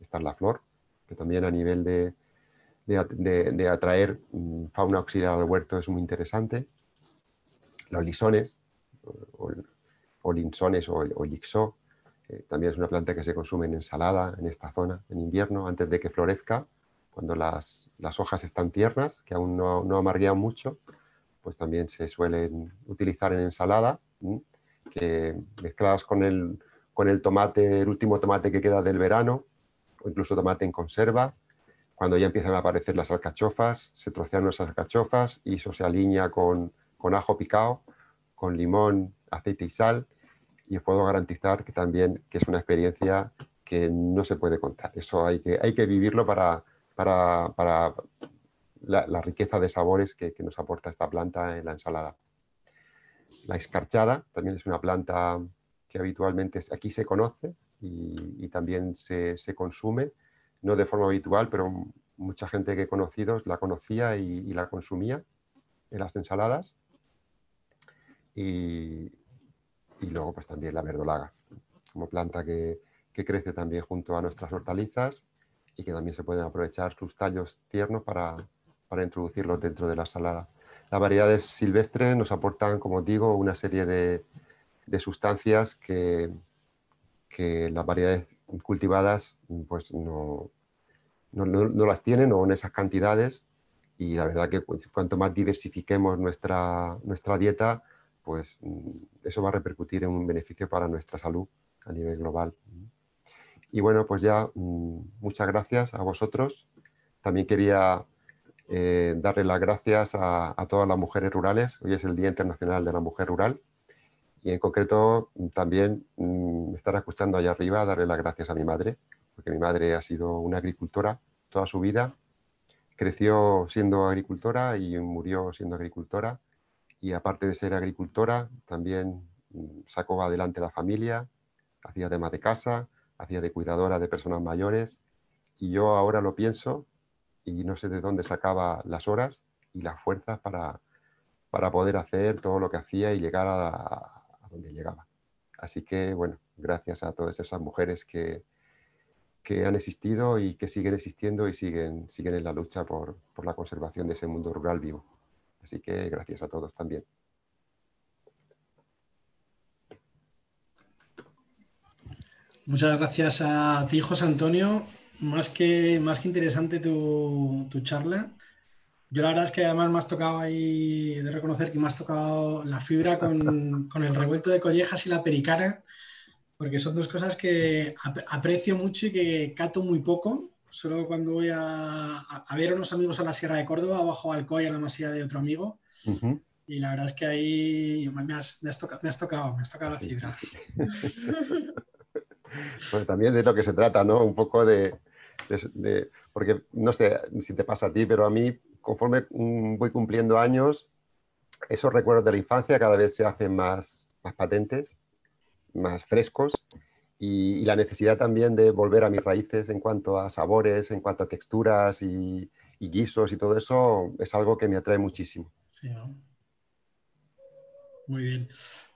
Esta es la flor, que también a nivel de, atraer mm, fauna auxiliar al huerto es muy interesante. Los lisones, o, linsones o, o eh, también es una planta que se consume en ensalada en esta zona, en invierno, antes de que florezca, cuando las, hojas están tiernas, que aún no, no mucho, pues también se suelen utilizar en ensalada, mezcladas con el, tomate, el último tomate que queda del verano, o incluso tomate en conserva, cuando ya empiezan a aparecer las alcachofas, se trocean las alcachofas y eso se alinea con, con ajo picado, con limón, aceite y sal y os puedo garantizar que también es una experiencia que no se puede contar. Eso hay que, hay que vivirlo para, para, la, riqueza de sabores que, nos aporta esta planta en la ensalada. La escarchada también es una planta que habitualmente aquí se conoce y, también se, consume, no de forma habitual, pero mucha gente que he conocido la conocía y, y la consumía en las ensaladas. Y, y luego pues también la verdolaga, como planta que, crece también junto a nuestras hortalizas y que también se pueden aprovechar sus tallos tiernos para, para introducirlos dentro de la salada. Las variedades silvestres nos aportan, como digo, una serie de, sustancias que, que, las variedades cultivadas pues no, las tienen o en esas cantidades y la verdad que cuanto más diversifiquemos nuestra dieta, pues mm, eso va a repercutir en un beneficio para nuestra salud a nivel global. Y bueno, pues ya mm, muchas gracias a vosotros. También quería eh, darle las gracias a, todas las mujeres rurales. Hoy es el Día Internacional de la Mujer Rural. Y en concreto mm, también estar escuchando allá arriba, darle las gracias a mi madre, porque mi madre ha sido una agricultora toda su vida. Creció siendo agricultora y murió siendo agricultora y aparte de ser agricultora, también mm, sacó adelante la familia, hacía temas de casa, hacía de cuidadora de personas mayores y yo ahora lo pienso y no sé de dónde sacaba las horas y las fuerzas para, para poder hacer todo lo que hacía y llegar a, donde llegaba. Así que, bueno, gracias a todas esas mujeres que, que han existido y que siguen existiendo y siguen, siguen en la lucha por la conservación de ese mundo rural vivo. Así que gracias a todos también. Muchas gracias a ti, José Antonio. Más que, más que interesante tu, charla. Yo la verdad es que además me has tocado ahí, de reconocer que me has tocado la fibra con, con el revuelto de collejas y la pericara, porque son dos cosas que aprecio mucho y que cato muy poco, Solo cuando voy a, ver a unos amigos a la Sierra de Córdoba, bajo al Alcoy a la masía de otro amigo. Y la verdad es que ahí me has, tocado, me has tocado la fibra. pues también de lo que se trata, ¿no? Un poco de, Porque no sé si te pasa a ti, pero a mí, conforme voy cumpliendo años, esos recuerdos de la infancia cada vez se hacen más, más patentes, más frescos y, la necesidad también de volver a mis raíces en cuanto a sabores, en cuanto a texturas y, guisos y todo eso es algo que me atrae muchísimo. Muy bien.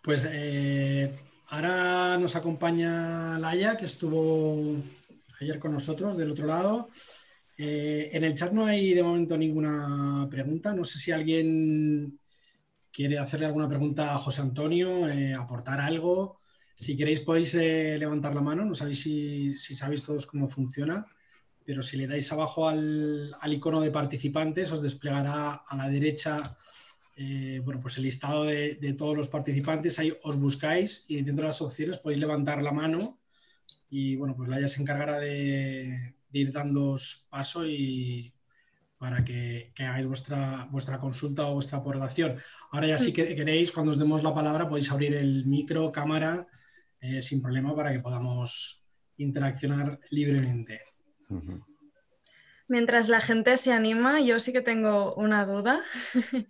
Pues eh, ahora nos acompaña Laia, que estuvo ayer con nosotros del otro lado. Eh, en el chat no hay de momento ninguna pregunta. No sé si alguien quiere hacerle alguna pregunta a José Antonio, eh, aportar algo. Si queréis podéis eh, levantar la mano, no sabéis si, sabéis todos cómo funciona, pero si le dais abajo al, icono de participantes os desplegará a la derecha eh, bueno, pues el listado de, todos los participantes, ahí os buscáis y dentro de las opciones podéis levantar la mano y bueno, pues la ya se encargará de, ir dando paso y para que, hagáis vuestra, vuestra consulta o vuestra aportación. Ahora ya si queréis, cuando os demos la palabra, podéis abrir el micro, cámara eh, sin problema para que podamos interaccionar libremente. Mientras la gente se anima, yo sí que tengo una duda.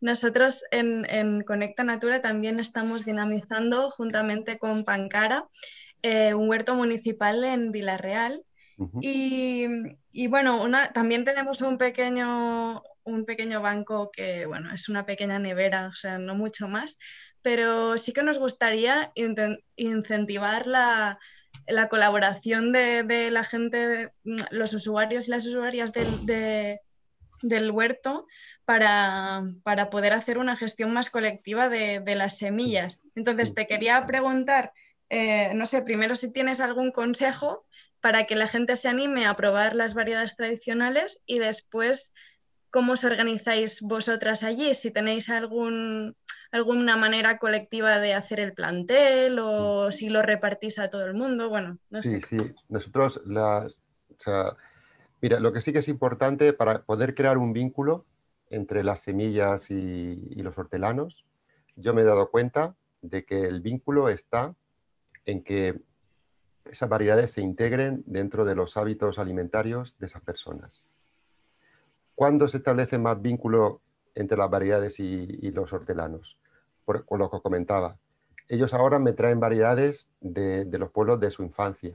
Nosotros en, en, Conecta Natura también estamos dinamizando juntamente con Pancara eh, un huerto municipal en Villarreal. y, y, bueno, una, también tenemos un pequeño, un pequeño banco que, bueno, es una pequeña nevera, o sea, no mucho más, pero sí que nos gustaría incentivar la, colaboración de, la gente, los usuarios y las usuarias del, del huerto para, poder hacer una gestión más colectiva de, las semillas. Entonces, te quería preguntar, eh, no sé, primero si tienes algún consejo para que la gente se anime a probar las variedades tradicionales y después cómo os organizáis vosotras allí, si tenéis alguna manera colectiva de hacer el plantel o si lo repartís a todo el mundo. Bueno, no sé. Sí, sí. Nosotros, mira, lo que sí que es importante para poder crear un vínculo entre las semillas y los hortelanos, yo me he dado cuenta de que el vínculo está en que esas variedades se integren dentro de los hábitos alimentarios de esas personas. ¿Cuándo se establece más vínculo entre las variedades y, los hortelanos? Por, lo que os comentaba. Ellos ahora me traen variedades de, los pueblos de su infancia.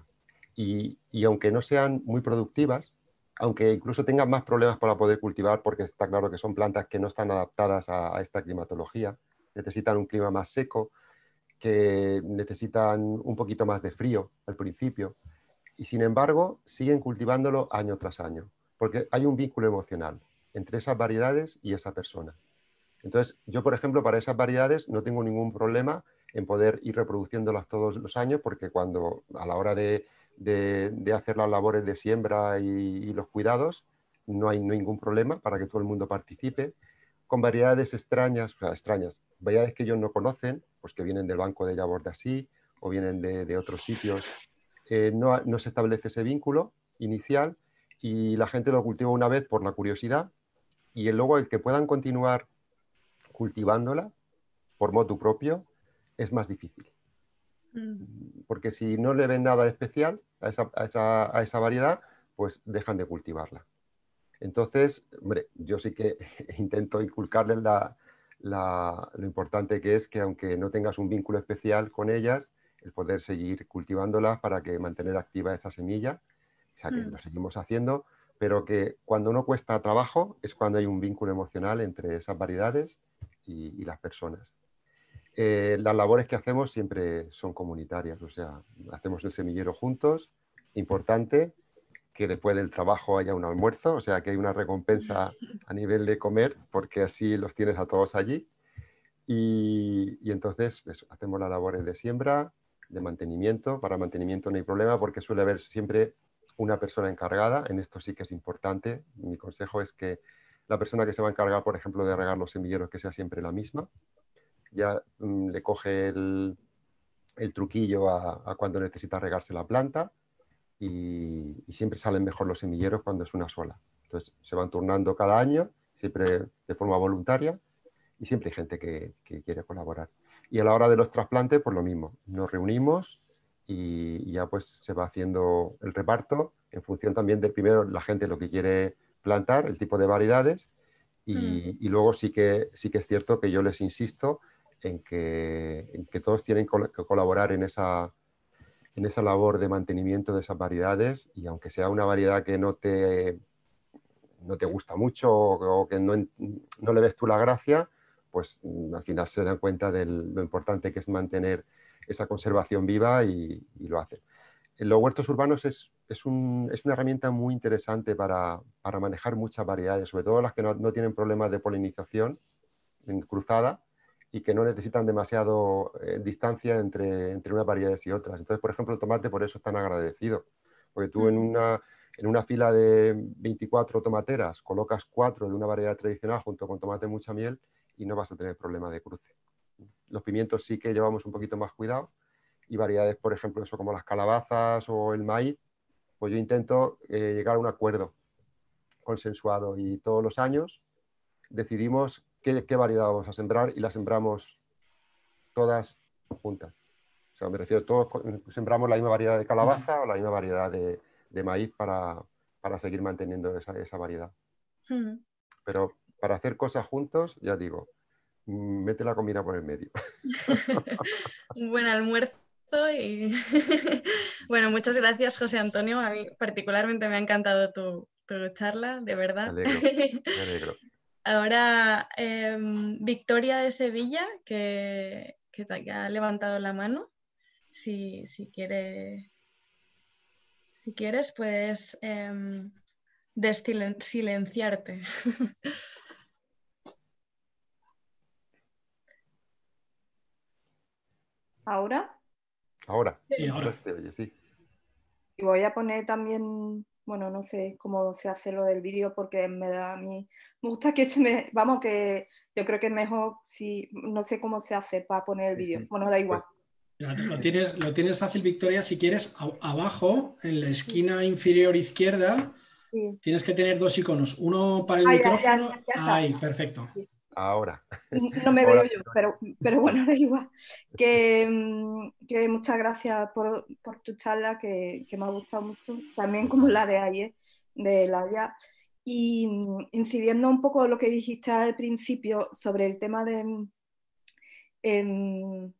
Y, aunque no sean muy productivas, aunque incluso tengan más problemas para poder cultivar, porque está claro que son plantas que no están adaptadas a esta climatología, necesitan un clima más seco, que necesitan un poquito más de frío al principio, y sin embargo siguen cultivándolo año tras año porque hay un vínculo emocional entre esas variedades y esa persona. Entonces, yo, por ejemplo, para esas variedades no tengo ningún problema en poder ir reproduciéndolas todos los años, porque cuando a la hora de, hacer las labores de siembra y, los cuidados, no hay ningún problema para que todo el mundo participe. Con variedades extrañas, o sea, extrañas, variedades que ellos no conocen, pues que vienen del banco de Yabor de Así o vienen de, otros sitios, eh, no se establece ese vínculo inicial y la gente lo cultiva una vez por la curiosidad y luego el que puedan continuar cultivándola por modo propio es más difícil. Mm. Porque si no le ven nada especial a esa, variedad, pues dejan de cultivarla. Entonces, hombre, yo sí que intento inculcarles lo importante que es que aunque no tengas un vínculo especial con ellas, el poder seguir cultivándolas para que mantener activa esa semilla o sea, que mm. lo seguimos haciendo, pero que cuando no cuesta trabajo es cuando hay un vínculo emocional entre esas variedades y, las personas. Eh, las labores que hacemos siempre son comunitarias, o sea, hacemos el semillero juntos, importante que después del trabajo haya un almuerzo, o sea, que hay una recompensa a nivel de comer, porque así los tienes a todos allí. Y, entonces pues, hacemos las labores de siembra, de mantenimiento. Para mantenimiento no hay problema porque suele haber siempre una persona encargada, en esto sí que es importante, mi consejo es que la persona que se va a encargar, por ejemplo, de regar los semilleros, que sea siempre la misma, ya mm, le coge el, truquillo a, cuando necesita regarse la planta y, siempre salen mejor los semilleros cuando es una sola. Entonces se van turnando cada año, siempre de forma voluntaria y siempre hay gente que, que quiere colaborar. Y a la hora de los trasplantes, pues lo mismo, nos reunimos y, ya pues se va haciendo el reparto en función también de primero la gente lo que quiere plantar, el tipo de variedades mm. y, luego sí que, sí que es cierto que yo les insisto en que, todos tienen que colaborar en esa, en esa labor de mantenimiento de esas variedades y aunque sea una variedad que no te, no te gusta mucho o, que no, no, le ves tú la gracia, pues al final se dan cuenta de lo importante que es mantener esa conservación viva y, lo hacen. Los huertos urbanos es, una herramienta muy interesante para, manejar muchas variedades, sobre todo las que no, tienen problemas de polinización en cruzada y que no necesitan demasiado eh, distancia entre, entre unas variedades y otras. Entonces, por ejemplo, el tomate por eso es tan agradecido, porque tú en mm. una, en una fila de 24 tomateras colocas cuatro de una variedad tradicional junto con tomate mucha miel y no vas a tener problema de cruce los pimientos sí que llevamos un poquito más cuidado y variedades, por ejemplo, eso como las calabazas o el maíz, pues yo intento eh, llegar a un acuerdo consensuado y todos los años decidimos qué, qué, variedad vamos a sembrar y la sembramos todas juntas. O sea, me refiero, todos sembramos la misma variedad de calabaza o la misma variedad de, maíz para, para, seguir manteniendo esa, esa variedad. Hmm. Pero para hacer cosas juntos, ya digo, mete la comida por el medio. buen almuerzo. Y... bueno, muchas gracias José Antonio. A mí particularmente me ha encantado tu, charla, de verdad. Ahora, em, Victoria de Sevilla, que, ha levantado la mano. Si, quiere, si quieres, puedes em, silenciarte ¿Ahora? Ahora. ahora. Y voy a poner también, bueno, no sé cómo se hace lo del vídeo porque me da a mí, me gusta que se me, vamos, que yo creo que es mejor si, no sé cómo se hace para poner el vídeo. Bueno, da igual. Pues, lo tienes, lo tienes fácil, Victoria. Si quieres, abajo, en la esquina inferior izquierda, tienes que tener dos iconos. Uno para el micrófono. Ahí, perfecto ahora. No me veo yo, pero, bueno, da igual. Mm, que, muchas gracias por, tu charla, que, me ha gustado mucho, también como la de ayer, de la ya. Y mm, incidiendo un poco en lo que dijiste al principio sobre el tema de mm, em,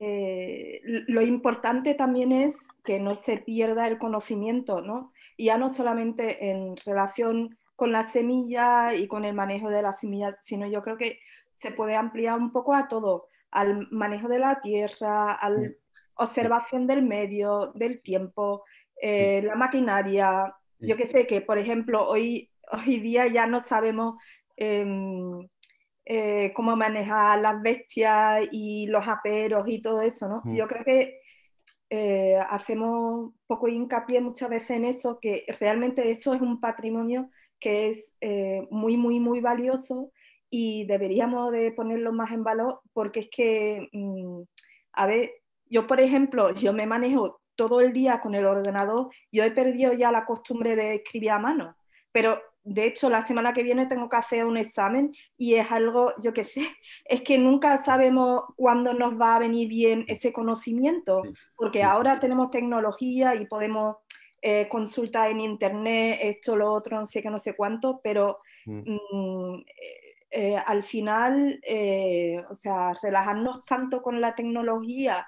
eh, lo importante también es que no se pierda el conocimiento, ¿no? Y ya no solamente en relación con la semilla y con el manejo de la semilla, sino yo creo que se puede ampliar un poco a todo, al manejo de la tierra, a la observación del medio, del tiempo, eh, la maquinaria. Yo que sé que, por ejemplo, hoy, hoy día ya no sabemos em, eh, cómo manejar las bestias y los aperos y todo eso, ¿no? Mm. Yo creo que eh, hacemos poco hincapié muchas veces en eso, que realmente eso es un patrimonio que es eh, muy, muy, muy valioso y deberíamos de ponerlo más en valor porque es que, mm, a ver, yo por ejemplo, yo me manejo todo el día con el ordenador, yo he perdido ya la costumbre de escribir a mano, pero de hecho la semana que viene tengo que hacer un examen y es algo, yo qué sé, es que nunca sabemos cuándo nos va a venir bien ese conocimiento, porque ahora tenemos tecnología y podemos eh, consulta en internet, esto, lo otro, no sé qué, no sé cuánto, pero mm. Mm, eh, al final, eh, o sea, relajarnos tanto con la tecnología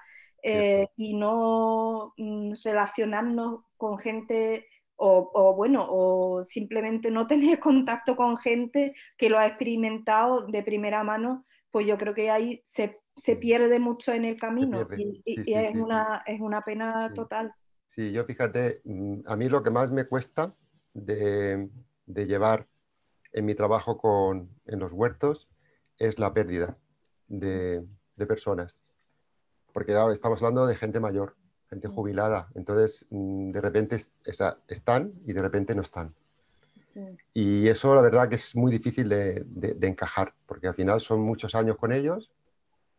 y no mm, relacionarnos con gente o, bueno, o simplemente no tener contacto con gente que lo ha experimentado de primera mano, pues yo creo que ahí se, se pierde mucho en el camino y, es, una, es una pena total. Sí, yo fíjate, mm, a mí lo que más me cuesta de, llevar en mi trabajo con, en los huertos es la pérdida de, personas. Porque estamos hablando de gente mayor, gente jubilada. Entonces, mm, de repente están y de repente no están. Y eso la verdad que es muy difícil de, de encajar, porque al final son muchos años con ellos.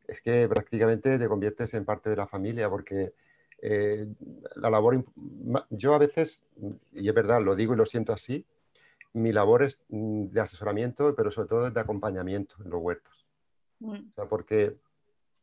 Es que prácticamente te conviertes en parte de la familia, porque eh, la labor, yo a veces, y es verdad, lo digo y lo siento así, mi labor es mm, de asesoramiento, pero sobre todo es de acompañamiento en los huertos. Mm. porque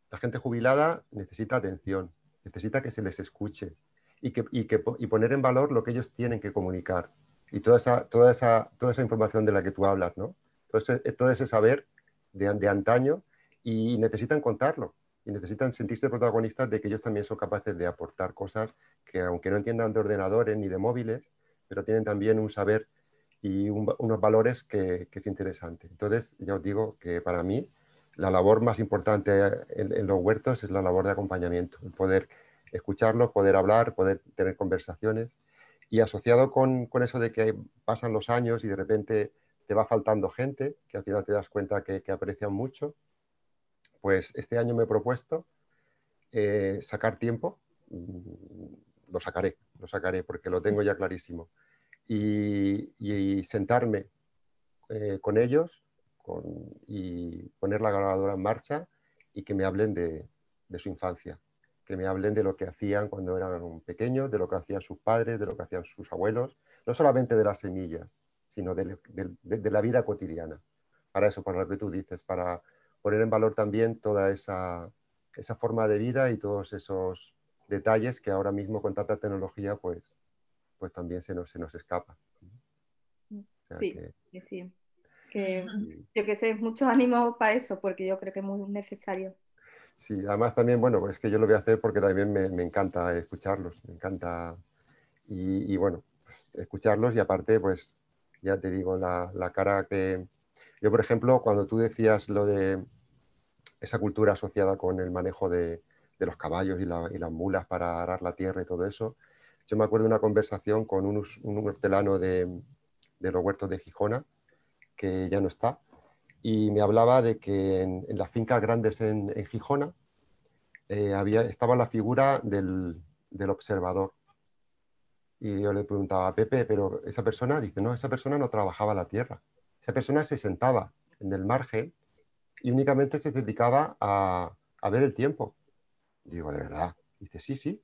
la gente jubilada necesita atención, necesita que se les escuche y, que, poner en valor lo que ellos tienen que comunicar y toda esa, toda esa, toda esa información de la que tú hablas, ¿no? Todo ese, saber de, de antaño y necesitan contarlo y necesitan sentirse protagonistas de que ellos también son capaces de aportar cosas que aunque no entiendan de ordenadores ni de móviles, pero tienen también un saber y unos valores que, es interesante. Entonces, ya os digo que para mí la labor más importante en, los huertos es la labor de acompañamiento, poder escucharlos, poder hablar, poder tener conversaciones y asociado con, eso de que pasan los años y de repente te va faltando gente, que al final te das cuenta que aprecian mucho, pues este año me he propuesto eh, sacar tiempo, mm, lo sacaré, lo sacaré porque lo tengo ya clarísimo, y, sentarme eh, con ellos y poner la grabadora en marcha y que me hablen de, su infancia, que me hablen de lo que hacían cuando eran pequeños, de lo que hacían sus padres, de lo que hacían sus abuelos, no solamente de las semillas, sino de, de, la vida cotidiana. Para eso, para lo que tú dices, para poner en valor también toda esa, forma de vida y todos esos detalles que ahora mismo con tanta tecnología pues, pues también se nos, se nos escapa. Mm, sí, que... sí. yo que sé, mucho ánimo para eso, porque yo creo que es muy necesario. Sí, además también, bueno, es que yo lo voy a hacer porque también me, encanta escucharlos, me encanta, y, bueno, pues, escucharlos y aparte, pues ya te digo, la cara que, yo, por ejemplo, cuando tú decías lo de esa cultura asociada con el manejo de, los caballos y, las mulas para arar la tierra y todo eso, yo me acuerdo de una conversación con un, hortelano de, los huertos de Gijona, que ya no está, y me hablaba de que en, las fincas grandes en, Gijona eh, había, estaba la figura del observador. Y yo le preguntaba a Pepe, pero esa persona, dice, no, esa persona no trabajaba la tierra esa persona se sentaba en el margen y únicamente se dedicaba a, ver el tiempo. digo, ¿de verdad? dice, sí, sí.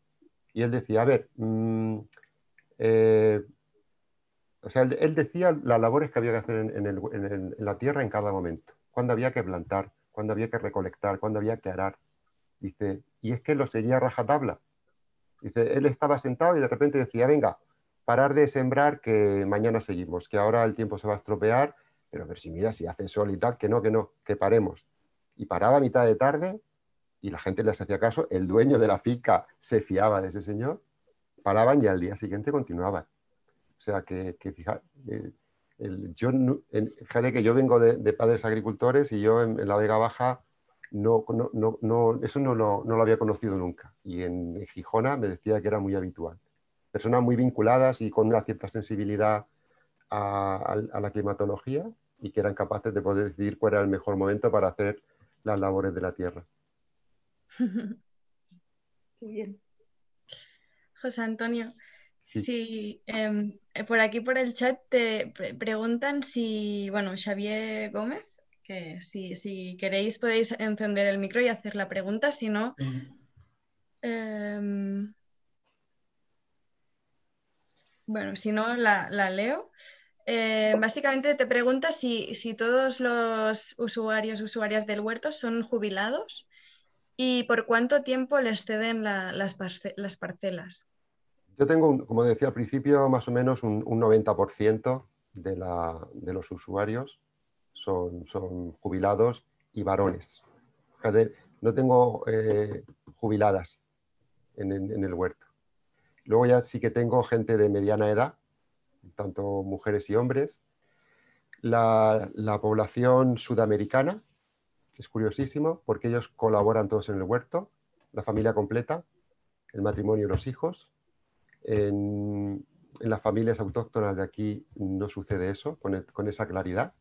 Y él decía, a ver, mm, eh, o sea, él, decía las labores que había que hacer en, la tierra en cada momento, cuándo había que plantar, cuándo había que recolectar, cuándo había que arar. Dice, y es que lo sería rajatabla. Dice, él estaba sentado y de repente decía, venga, parar de sembrar que mañana seguimos, que ahora el tiempo se va a estropear pero, ver si mira, si hace sol y tal, que no, que no, que paremos. Y paraba a mitad de tarde y la gente les hacía caso, el dueño de la fica se fiaba de ese señor, paraban y al día siguiente continuaban. O sea que, que fijar, eh, yo, en, que yo vengo de, padres agricultores y yo en, la Vega Baja no, no, no, eso no no lo, había conocido nunca. Y en Gijona me decía que era muy habitual. Personas muy vinculadas y con una cierta sensibilidad a, la climatología y que eran capaces de poder decidir cuál era el mejor momento para hacer las labores de la tierra. Muy bien. José Antonio, si, em, eh, por aquí por el chat te preguntan si, bueno, Xavier Gómez, que si, queréis podéis encender el micro y hacer la pregunta, si no... Em, bueno, si no, la, la leo. Eh, básicamente te pregunta si, todos los usuarios, usuarias del huerto son jubilados y por cuánto tiempo les ceden las, parcelas. Yo tengo, como decía al principio, más o menos un, 90% de, los usuarios son, jubilados y varones. no tengo eh, jubiladas en el huerto. Luego ya sí que tengo gente de mediana edad, tanto mujeres y hombres. La, población sudamericana, es curiosísimo, porque ellos colaboran todos en el huerto, la familia completa, el matrimonio y los hijos. En, las familias autóctonas de aquí no sucede eso con, e, esa claridad.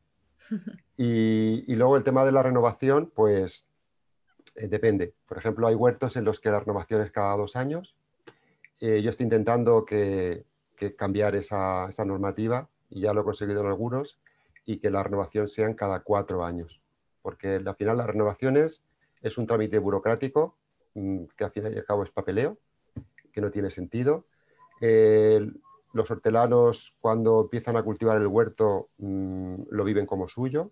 Y, luego el tema de la renovación, pues eh, depende. Por ejemplo, hay huertos en los que la renovación es cada dos años. Eh, yo estoy intentando que que cambiar esa, normativa y ya lo he conseguido en algunos y que la renovación sea cada cuatro años. Porque al final las renovaciones es un trámite burocrático mm, que al final y al cabo es papeleo, que no tiene sentido. los hortelanos cuando empiezan a cultivar el huerto mm, lo viven como suyo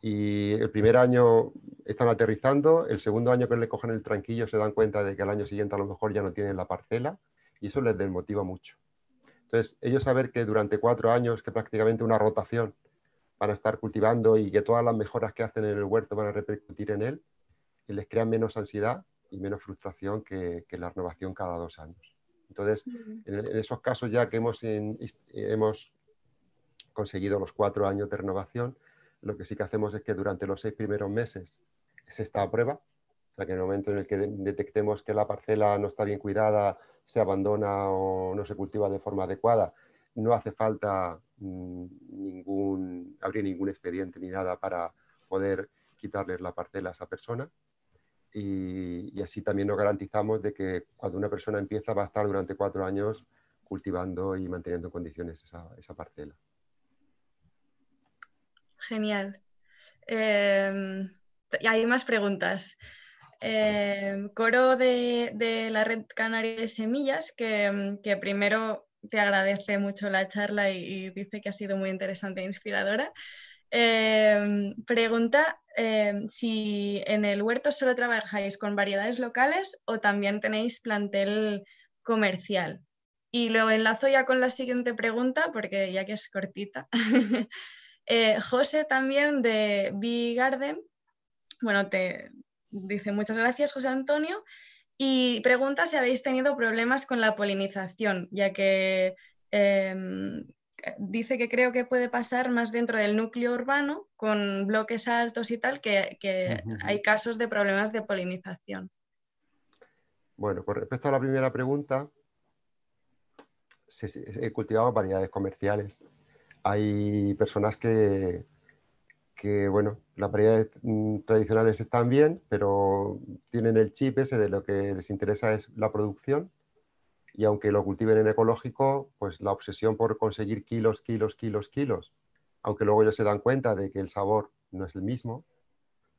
y el primer año están aterrizando, el segundo año que le cogen el tranquillo se dan cuenta de que al año siguiente a lo mejor ya no tienen la parcela y eso les desmotiva mucho. Entonces, ellos saber que durante cuatro años, que prácticamente una rotación, van a estar cultivando y que todas las mejoras que hacen en el huerto van a repercutir en él, les crean menos ansiedad y menos frustración que, la renovación cada dos años. Entonces, en, esos casos ya que hemos, hemos conseguido los cuatro años de renovación, lo que sí que hacemos es que durante los seis primeros meses se está a prueba, o sea que en el momento en el que detectemos que la parcela no está bien cuidada, se abandona o no se cultiva de forma adecuada, no hace falta mm, ningún, abrir ningún expediente ni nada para poder quitarles la parcela a esa persona. Y, así también nos garantizamos de que cuando una persona empieza va a estar durante cuatro años cultivando y manteniendo condiciones esa, esa parcela. Genial. Eh, hay más preguntas. Em, coro de, la Red Canaria de Semillas, que, mm, primero te agradece mucho la charla y, dice que ha sido muy interesante e inspiradora. Em, pregunta em, si en el huerto solo trabajáis con variedades locales o también tenéis plantel comercial. Y lo enlazo ya con la siguiente pregunta, porque ya que es cortita. Eh, José también de Bee Garden, bueno, te, dice muchas gracias José Antonio y pregunta si habéis tenido problemas con la polinización, ya que em, dice que creo que puede pasar más dentro del núcleo urbano con bloques altos y tal, que, hay casos de problemas de polinización. Bueno, con respecto a la primera pregunta, he cultivado variedades comerciales. Hay personas que, que, bueno, las variedades mm, tradicionales están bien, pero tienen el chip ese de lo que les interesa es la producción. Y aunque lo cultiven en ecológico, pues la obsesión por conseguir kilos, kilos, kilos, kilos, aunque luego ellos se dan cuenta de que el sabor no es el mismo,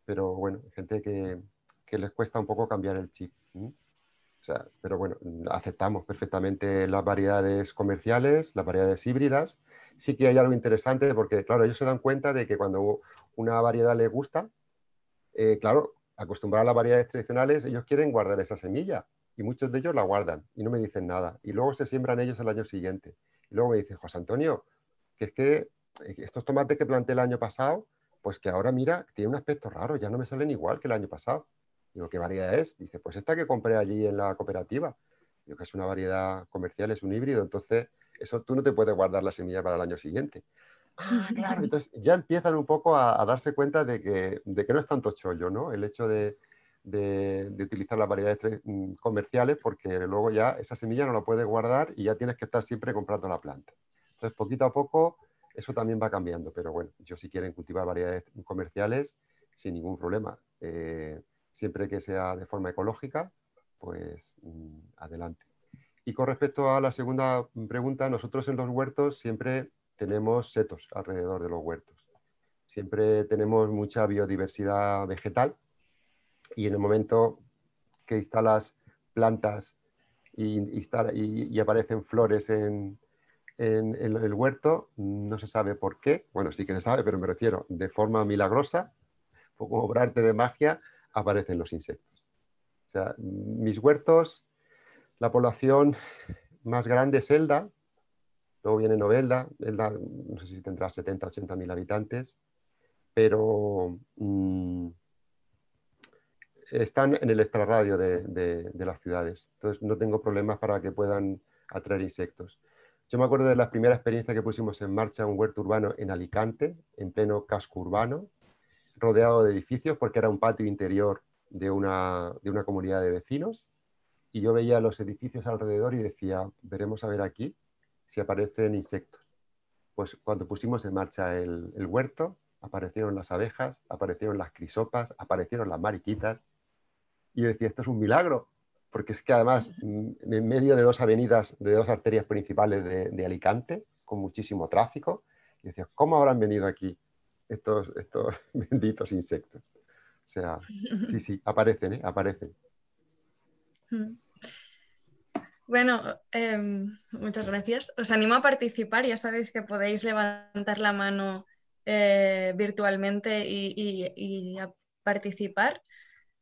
pero bueno, gente que, que les cuesta un poco cambiar el chip. pero bueno, aceptamos perfectamente las variedades comerciales, las variedades híbridas, sí que hay algo interesante porque, claro, ellos se dan cuenta de que cuando una variedad les gusta, eh, claro, acostumbrados a las variedades tradicionales, ellos quieren guardar esa semilla y muchos de ellos la guardan y no me dicen nada. Y luego se siembran ellos el año siguiente. Y luego me dice José Antonio, que es eh, que estos tomates que planté el año pasado, pues que ahora mira, tiene un aspecto raro, ya no me salen igual que el año pasado. Digo, ¿qué variedad es? Dice, pues esta que compré allí en la cooperativa. Digo, que es una variedad comercial, es un híbrido. Entonces, eso tú no te puedes guardar la semilla para el año siguiente. Ah, ah claro, entonces ya empiezan un poco a, darse cuenta de que, no es tanto chollo, ¿no? El hecho de, utilizar las variedades mm, comerciales porque luego ya esa semilla no la puedes guardar y ya tienes que estar siempre comprando la planta. Entonces, poquito a poco, eso también va cambiando, pero bueno, yo si quieren cultivar variedades comerciales sin ningún problema, eh, siempre que sea de forma ecológica, pues mm, adelante. Y con respecto a la segunda pregunta, nosotros en los huertos siempre tenemos setos alrededor de los huertos. Siempre tenemos mucha biodiversidad vegetal y en el momento que instalas plantas y, aparecen flores en, el huerto, no se sabe por qué, bueno, sí que se sabe, pero me refiero, de forma milagrosa, como por arte de magia, aparecen los insectos. O sea, mis huertos la población más grande es Elda, luego viene Novelda, Elda no sé si tendrá 70, 80 mil habitantes, pero mm, están en el extrarradio de, las ciudades, entonces no tengo problemas para que puedan atraer insectos. Yo me acuerdo de la primera experiencia que pusimos en marcha un huerto urbano en Alicante, en pleno casco urbano, rodeado de edificios, porque era un patio interior de de una comunidad de vecinos y yo veía los edificios alrededor y decía, veremos a ver aquí si aparecen insectos. Pues cuando pusimos en marcha el, huerto, aparecieron las abejas, aparecieron las crisopas, aparecieron las mariquitas. Y yo decía, esto es un milagro, porque es que además en medio de dos avenidas, de dos arterias principales de, Alicante, con muchísimo tráfico, decía, ¿cómo habrán venido aquí estos, estos benditos insectos? O sea, sí, sí, aparecen, ¿eh? aparecen. Bueno, em, muchas gracias. Os animo a participar. Ya sabéis que podéis levantar la mano eh, virtualmente y, participar.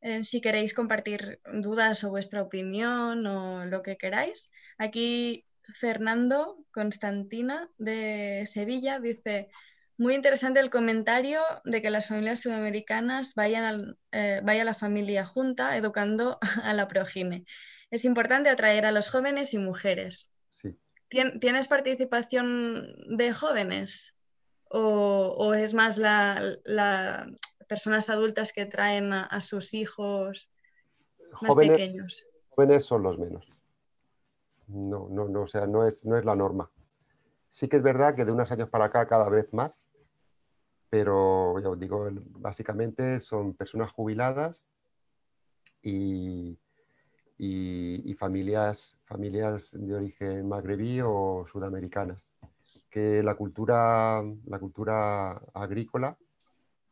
Eh, si queréis compartir dudas o vuestra opinión o lo que queráis. Aquí Fernando Constantina de Sevilla dice, muy interesante el comentario de que las familias sudamericanas vayan al, eh, vaya la familia junta educando a la progine. Es importante atraer a los jóvenes y mujeres. ¿Tienes participación de jóvenes? ¿O, es más las personas adultas que traen a, sus hijos más pequeños? Jóvenes son los menos. No, no, no, o sea, no es, no es la norma. Sí que es verdad que de unos años para acá cada vez más pero ya os digo, básicamente son personas jubiladas y, familias, familias de origen magrebí o sudamericanas. Que la cultura, la cultura agrícola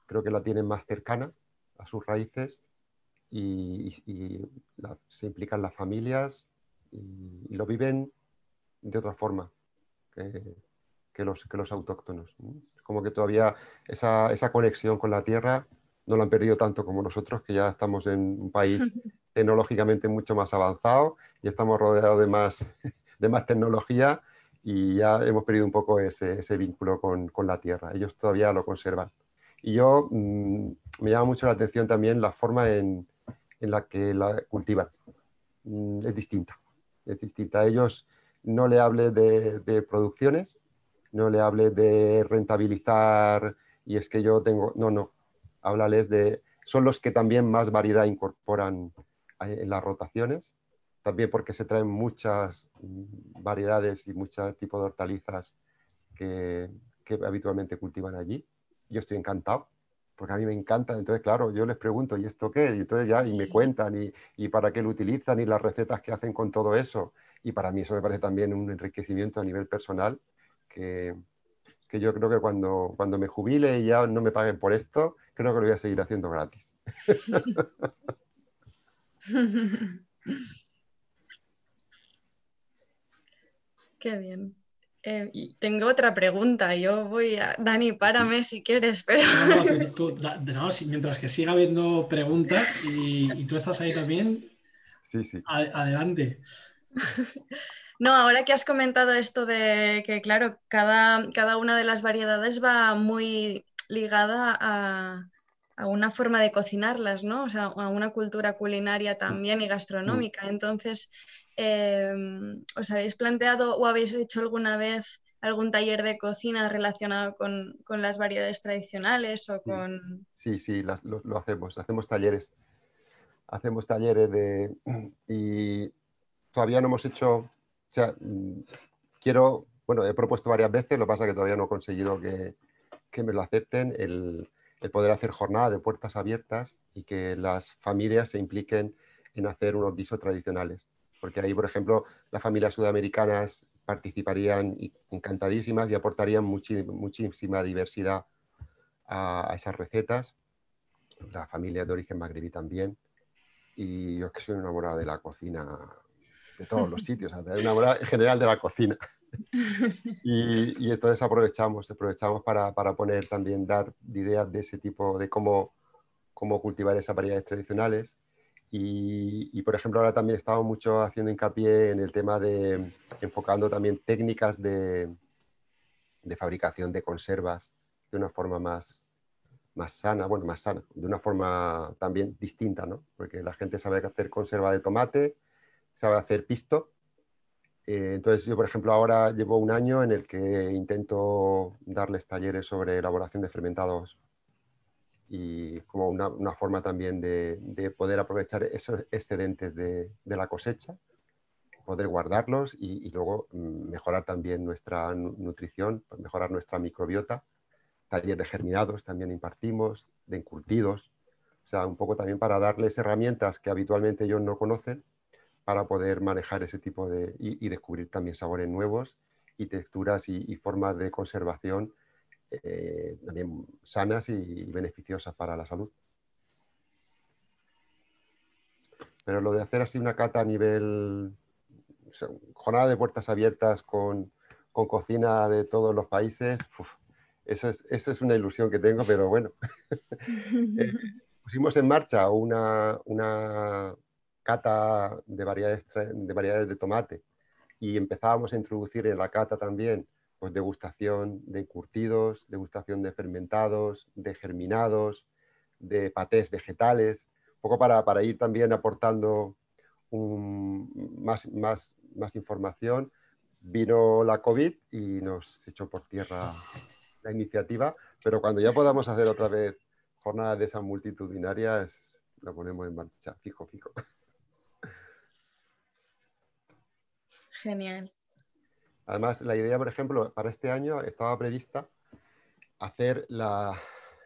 creo que la tienen más cercana a sus raíces y, se implican las familias y, lo viven de otra forma que los, que los autóctonos. Como que todavía esa, esa conexión con la tierra no la han perdido tanto como nosotros, que ya estamos en un país tecnológicamente mucho más avanzado y estamos rodeados de más, de más tecnología y ya hemos perdido un poco ese, ese vínculo con, con, la tierra. Ellos todavía lo conservan. Y yo mm, me llama mucho la atención también la forma en, en la que la cultivan. Mm, es distinta, es distinta. A ellos no le hable de, de producciones, no le hable de rentabilizar y es que yo tengo, no, no, háblales de, son los que también más variedad incorporan eh, en las rotaciones, también porque se traen muchas variedades y muchos tipos de hortalizas que, habitualmente cultivan allí. Yo estoy encantado porque a mí me encanta. Entonces, claro, yo les pregunto, ¿y esto qué? Y entonces ya, y me cuentan, y, y, para qué lo utilizan, y las recetas que hacen con todo eso. Y para mí eso me parece también un enriquecimiento a nivel personal que, que yo creo que cuando, cuando me jubile y ya no me paguen por esto, creo que lo voy a seguir haciendo gratis. Qué bien. Eh, tengo otra pregunta. Yo voy a. Dani, párame si quieres, pero. No, mientras que siga habiendo preguntas y, tú estás ahí también. Sí, sí. adelante. No, ahora que has comentado esto de que, claro, cada, cada una de las variedades va muy ligada a, una forma de cocinarlas, ¿no? O sea, a una cultura culinaria mm. también y gastronómica. Mm. Entonces, em, ¿os habéis planteado o habéis hecho alguna vez algún taller de cocina relacionado con, las variedades tradicionales o con...? Sí, sí, lo, lo, hacemos. Hacemos talleres. Hacemos talleres de... Y todavía no hemos hecho sea, mm, quiero, bueno, he propuesto varias veces, lo que pasa es que todavía no he conseguido que, que me lo acepten, el, el poder hacer jornada de puertas abiertas y que las familias se impliquen en hacer unos visos tradicionales. Porque ahí, por ejemplo, las familias sudamericanas participarían encantadísimas y aportarían muchísima diversidad a, esas recetas. Las familias de origen magrebí también. Y yo que soy enamorada de la cocina de todos los sitios, hay una general de la cocina. Y, entonces aprovechamos, aprovechamos para, para, poner también, dar ideas de ese tipo, de cómo, cómo cultivar esas variedades tradicionales. Y, y, por ejemplo, ahora también estamos mucho haciendo hincapié en el tema de enfocando también técnicas de, de fabricación de conservas de una forma más, más sana, bueno, más sana, de una forma también distinta, ¿no? Porque la gente sabe hacer conserva de tomate, sabe hacer pisto. Eh, entonces yo, por ejemplo, ahora llevo un año en el que intento darles talleres sobre elaboración de fermentados y como una, forma también de, poder aprovechar esos excedentes de, la cosecha, poder guardarlos y, y, luego mm, mejorar también nuestra nutrición, mejorar nuestra microbiota. Taller de germinados también impartimos, de encurtidos, o sea, un poco también para darles herramientas que habitualmente ellos no conocen para poder manejar ese tipo de y, descubrir también sabores nuevos y texturas y, formas de conservación eh, también sanas y, beneficiosas para la salud. Pero lo de hacer así una cata a nivel jornada de puertas abiertas con, con, cocina de todos los países, eso, es, una ilusión que tengo, pero bueno. Eh, pusimos en marcha una, una cata de variedades, de variedades de tomate y empezábamos a introducir en la cata también pues, degustación de curtidos, degustación de fermentados, de germinados, de patés vegetales, un poco para, ir también aportando más, más información. Vino la COVID y nos echó por tierra la iniciativa, pero cuando ya podamos hacer otra vez jornadas de esas multitudinarias, la ponemos en marcha, fijo, fijo. Además, la idea, por ejemplo, para este año estaba prevista hacer la,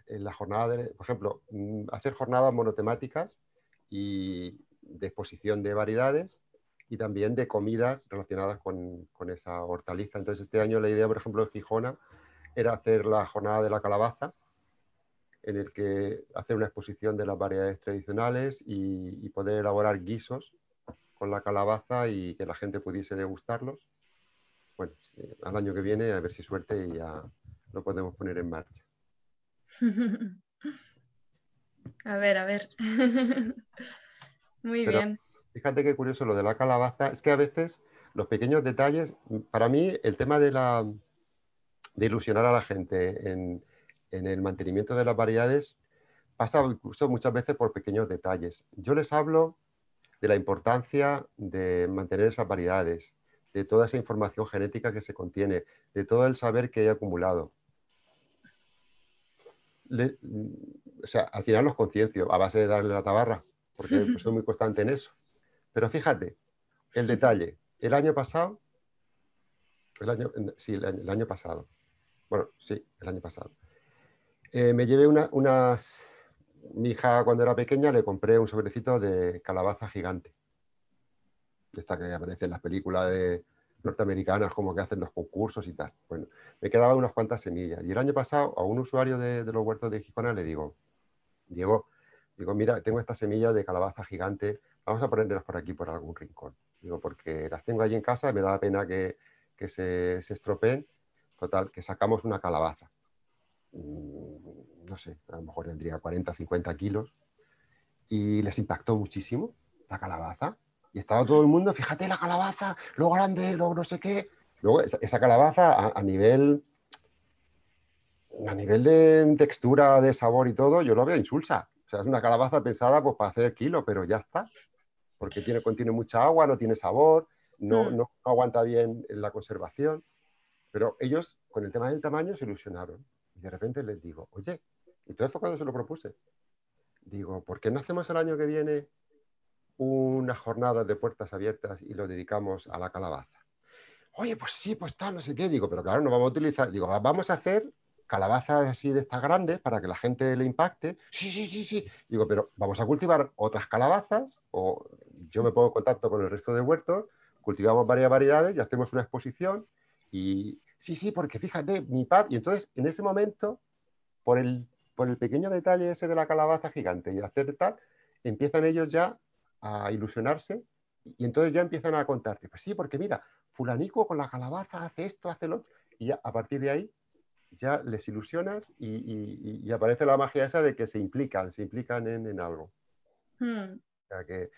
eh, jornada, por ejemplo, mm, hacer jornadas monotemáticas y de exposición de variedades y también de comidas relacionadas con, esa hortaliza. Entonces, este año la idea, por ejemplo, de Gijona era hacer la jornada de la calabaza, en el que hacer una exposición de las variedades tradicionales y poder elaborar guisos con la calabaza y que la gente pudiese degustarlos. Bueno, al año que viene a ver si suerte y ya lo podemos poner en marcha. A ver, a ver. Muy bien. Fíjate qué curioso lo de la calabaza. Es que a veces los pequeños detalles, para mí el tema de, la, de ilusionar a la gente en, en el mantenimiento de las variedades pasa incluso muchas veces por pequeños detalles. Yo les hablo de la importancia de mantener esas variedades, de toda esa información genética que se contiene, de todo el saber que he acumulado. o sea, al final los conciencio a base de darle la tabarra, porque soy muy constante en eso. Pero fíjate, el detalle, el año pasado, el año, sí, el año, pasado, bueno, sí, el año pasado, eh, me llevé unas, mi hija cuando era pequeña le compré un sobrecito de calabaza gigante. Esta que aparece en las películas de norteamericanas, como que hacen los concursos y tal. Bueno, me quedaban unas cuantas semillas. Y el año pasado a un usuario de, los huertos de Gijona le digo, Diego, digo, mira, tengo estas semillas de calabaza gigante, vamos a ponerlas por aquí, por algún rincón. Digo, porque las tengo allí en casa, me da pena que, se, se estropeen. Total, que sacamos una calabaza. Mm, no sé, a lo mejor tendría 40, 50 kilos, y les impactó muchísimo la calabaza. Y estaba todo el mundo, fíjate la calabaza, lo grande, lo no sé qué. Luego, esa, calabaza a, nivel a nivel de textura, de sabor y todo, yo lo veo insulsa. O sea, es una calabaza pensada pues, para hacer kilo, pero ya está. Porque tiene, contiene mucha agua, no tiene sabor, no, mm. no aguanta bien la conservación. Pero ellos, con el tema del tamaño, se ilusionaron. Y de repente les digo, oye, entonces fue cuando se lo propuse. Digo, ¿por qué no hacemos el año que viene una jornada de puertas abiertas y lo dedicamos a la calabaza? Oye, pues sí, pues tal, no sé qué. Digo, pero claro, no vamos a utilizar. Digo, vamos a hacer calabazas así de estas grandes para que la gente le impacte. Sí, sí, sí, sí. Digo, pero vamos a cultivar otras calabazas o yo me pongo en contacto con el resto de huertos, cultivamos varias variedades y hacemos una exposición y sí, sí, porque fíjate, mi padre, y entonces en ese momento, por el con el pequeño detalle ese de la calabaza gigante y hacer tal, empiezan ellos ya a ilusionarse y entonces ya empiezan a contarte, pues sí, porque mira, fulanico con la calabaza hace esto, hace lo y a partir de ahí ya les ilusionas y, aparece la magia esa de que se implican, se implican en, algo. Hmm. que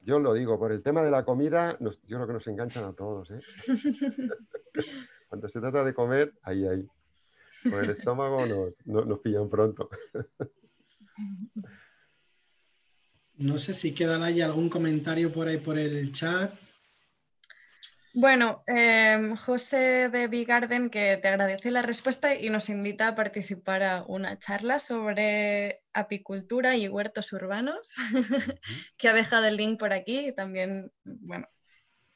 yo lo digo, por el tema de la comida, yo creo que nos enganchan a todos. ¿eh? Cuando se trata de comer, ahí, ahí. Con el estómago nos, pillan pronto. No sé si queda ahí algún comentario por ahí por el chat. Bueno, em, José de Bigarden que te agradece la respuesta y nos invita a participar a una charla sobre apicultura y huertos urbanos, que ha dejado el link por aquí y también, bueno,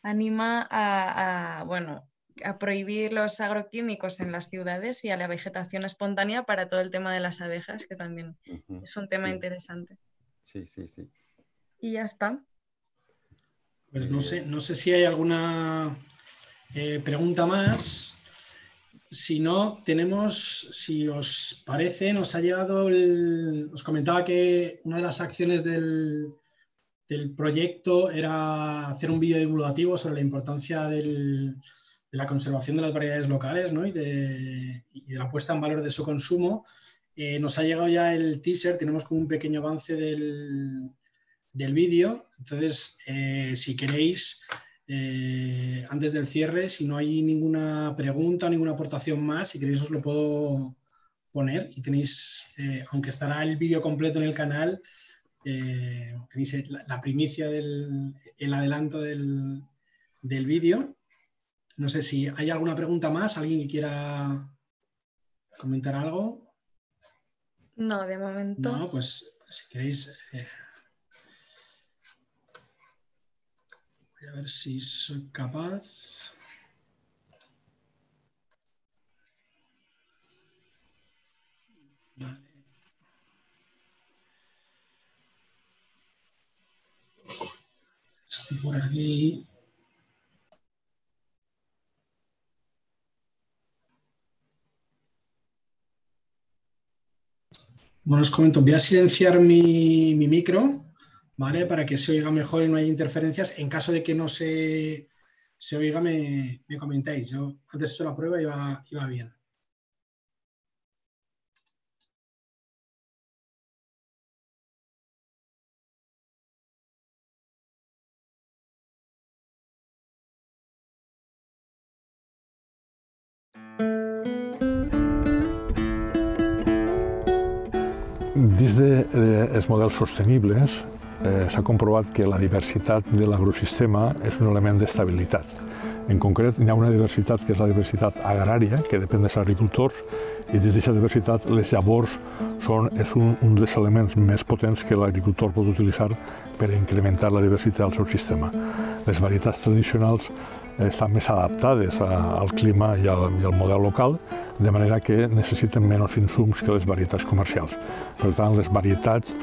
anima a, a bueno, a prohibir los agroquímicos en las ciudades y a la vegetación espontánea para todo el tema de las abejas, que también es un tema interesante. Sí, sí, sí. Y ya está. Pues no sé, no sé si hay alguna eh, pregunta más. Si no, tenemos, si os parece, nos ha llegado el. Os comentaba que una de las acciones del, del proyecto era hacer un vídeo divulgativo sobre la importancia del, de la conservación de las variedades locales ¿no? y, de, la puesta en valor de su consumo. Eh, nos ha llegado ya el teaser, tenemos como un pequeño avance del, vídeo. Entonces, eh, si queréis, eh, antes del cierre, si no hay ninguna pregunta, ninguna aportación más, si queréis os lo puedo poner y tenéis, aunque estará el vídeo completo en el canal, tenéis la, primicia del el adelanto del, del vídeo. No sé si hay alguna pregunta más, alguien que quiera comentar algo. No, de momento. No, pues si queréis. Eh, voy a ver si soy capaz. Estoy por aquí. Bueno, os comento, voy a silenciar mi, micro, ¿vale? Para que se oiga mejor y no haya interferencias. En caso de que no se, se oiga, me, comentáis. Yo antes he la prueba y iba, iba bien. Dins dels de, eh, models sostenibles eh, s'ha comprovat que la diversitat de l'agrosistema és un element d'estabilitat. En concret, hi ha una diversitat que és la diversitat agrària, que depèn dels agricultors, i dins d'aquesta diversitat les llavors són, és un, un dels elements més potents que l'agricultor pot utilitzar per incrementar la diversitat del seu sistema. Les varietats tradicionals estan més adaptades al clima i al, i al model local, de manera que necessiten menys insums que les varietats comercials. Per tant, les varietats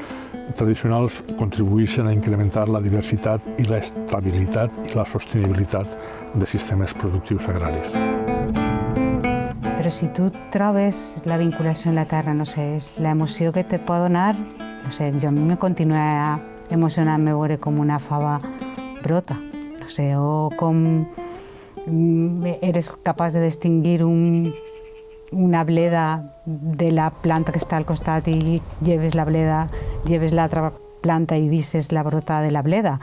tradicionals contribueixen a incrementar la diversitat i l'estabilitat i la sostenibilitat de sistemes productius agraris. Però si tu trobes la vinculació amb la terra, no sé, és l'emoció que te pot donar, no sé, jo a mi me continua emocionant me veure com una fava brota sé, o com mm, eres capaç de distingir un, una bleda de la planta que està al costat i lleves la bleda, lleves l'altra planta i dices la brota de la bleda.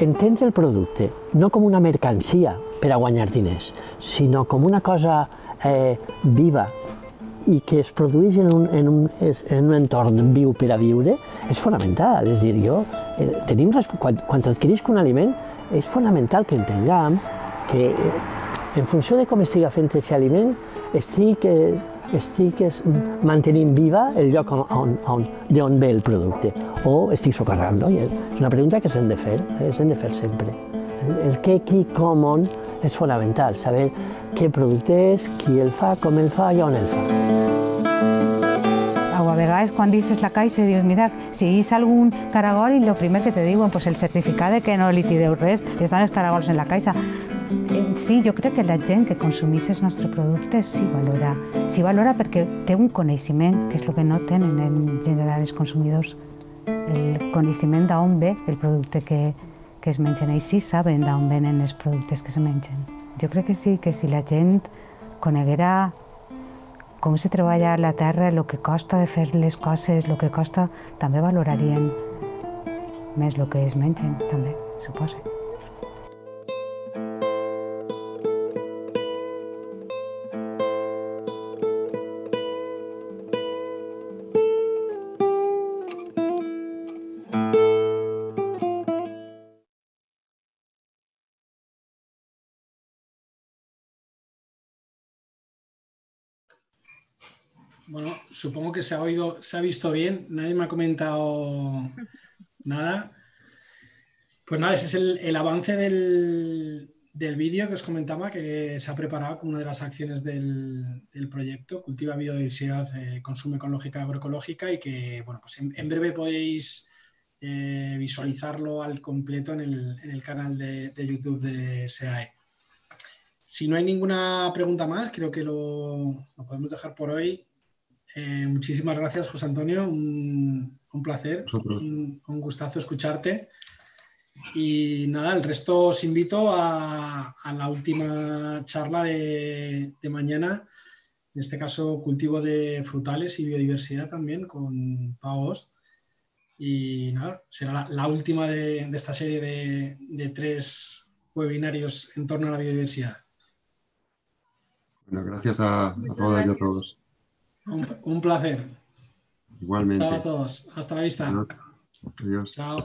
Entendre el producte no com una mercancia per a guanyar diners, sinó com una cosa eh, viva, i que es produeix en un, en un, en un entorn viu per a viure és fonamental. És dir, jo, eh, tenim, quan, quan adquirisc un aliment és fonamental que entengam que eh, en funció de com estigui fent aquest aliment estic, eh, estic es, mantenint viva el lloc on, on, on, on ve el producte o estic socarrant-lo. No? És una pregunta que s'han de fer, eh, s'han de fer sempre. El, el què, qui, com, on és fonamental, saber què producte és, qui el fa, com el fa i on el fa. a vegades quan dices la caixa dius, mira, si hi és algun caragol el primer que te diuen pues el certificat de que no li tireu res, que estan els caragols en la caixa. En sí, jo crec que la gent que consumís els nostres productes sí valora. Sí valora perquè té un coneixement, que és el que no tenen en general els consumidors. El coneixement d'on ve el producte que, que es mengen. Així saben d'on venen els productes que se mengen. Jo crec que sí, que si la gent coneguera com se treballa la terra, el que costa de fer les coses, el que costa, també valorarien més el que es mengen, també, suposo. Bueno, supongo que se ha oído, se ha visto bien, nadie me ha comentado nada. Pues nada, ese es el, avance del, vídeo que os comentaba que se ha preparado con una de las acciones del, proyecto Cultiva Biodiversidad, Consumo eh, Consume con Agroecológica y que bueno, pues en, breve podéis eh, visualizarlo al completo en el, canal de, YouTube de SEAE. Si no hay ninguna pregunta más, creo que lo podemos dejar por hoy. Eh, muchísimas gracias, José Antonio. Un, placer, un, gustazo escucharte. Y nada, el resto os invito a, la última charla de, mañana, en este caso cultivo de frutales y biodiversidad también con Paos. Y nada, será la, última de, esta serie de, tres webinarios en torno a la biodiversidad. Bueno, gracias a, todas y a todos. Un, placer. Igualmente. Chao a todos. Hasta la vista. Adiós. Chao.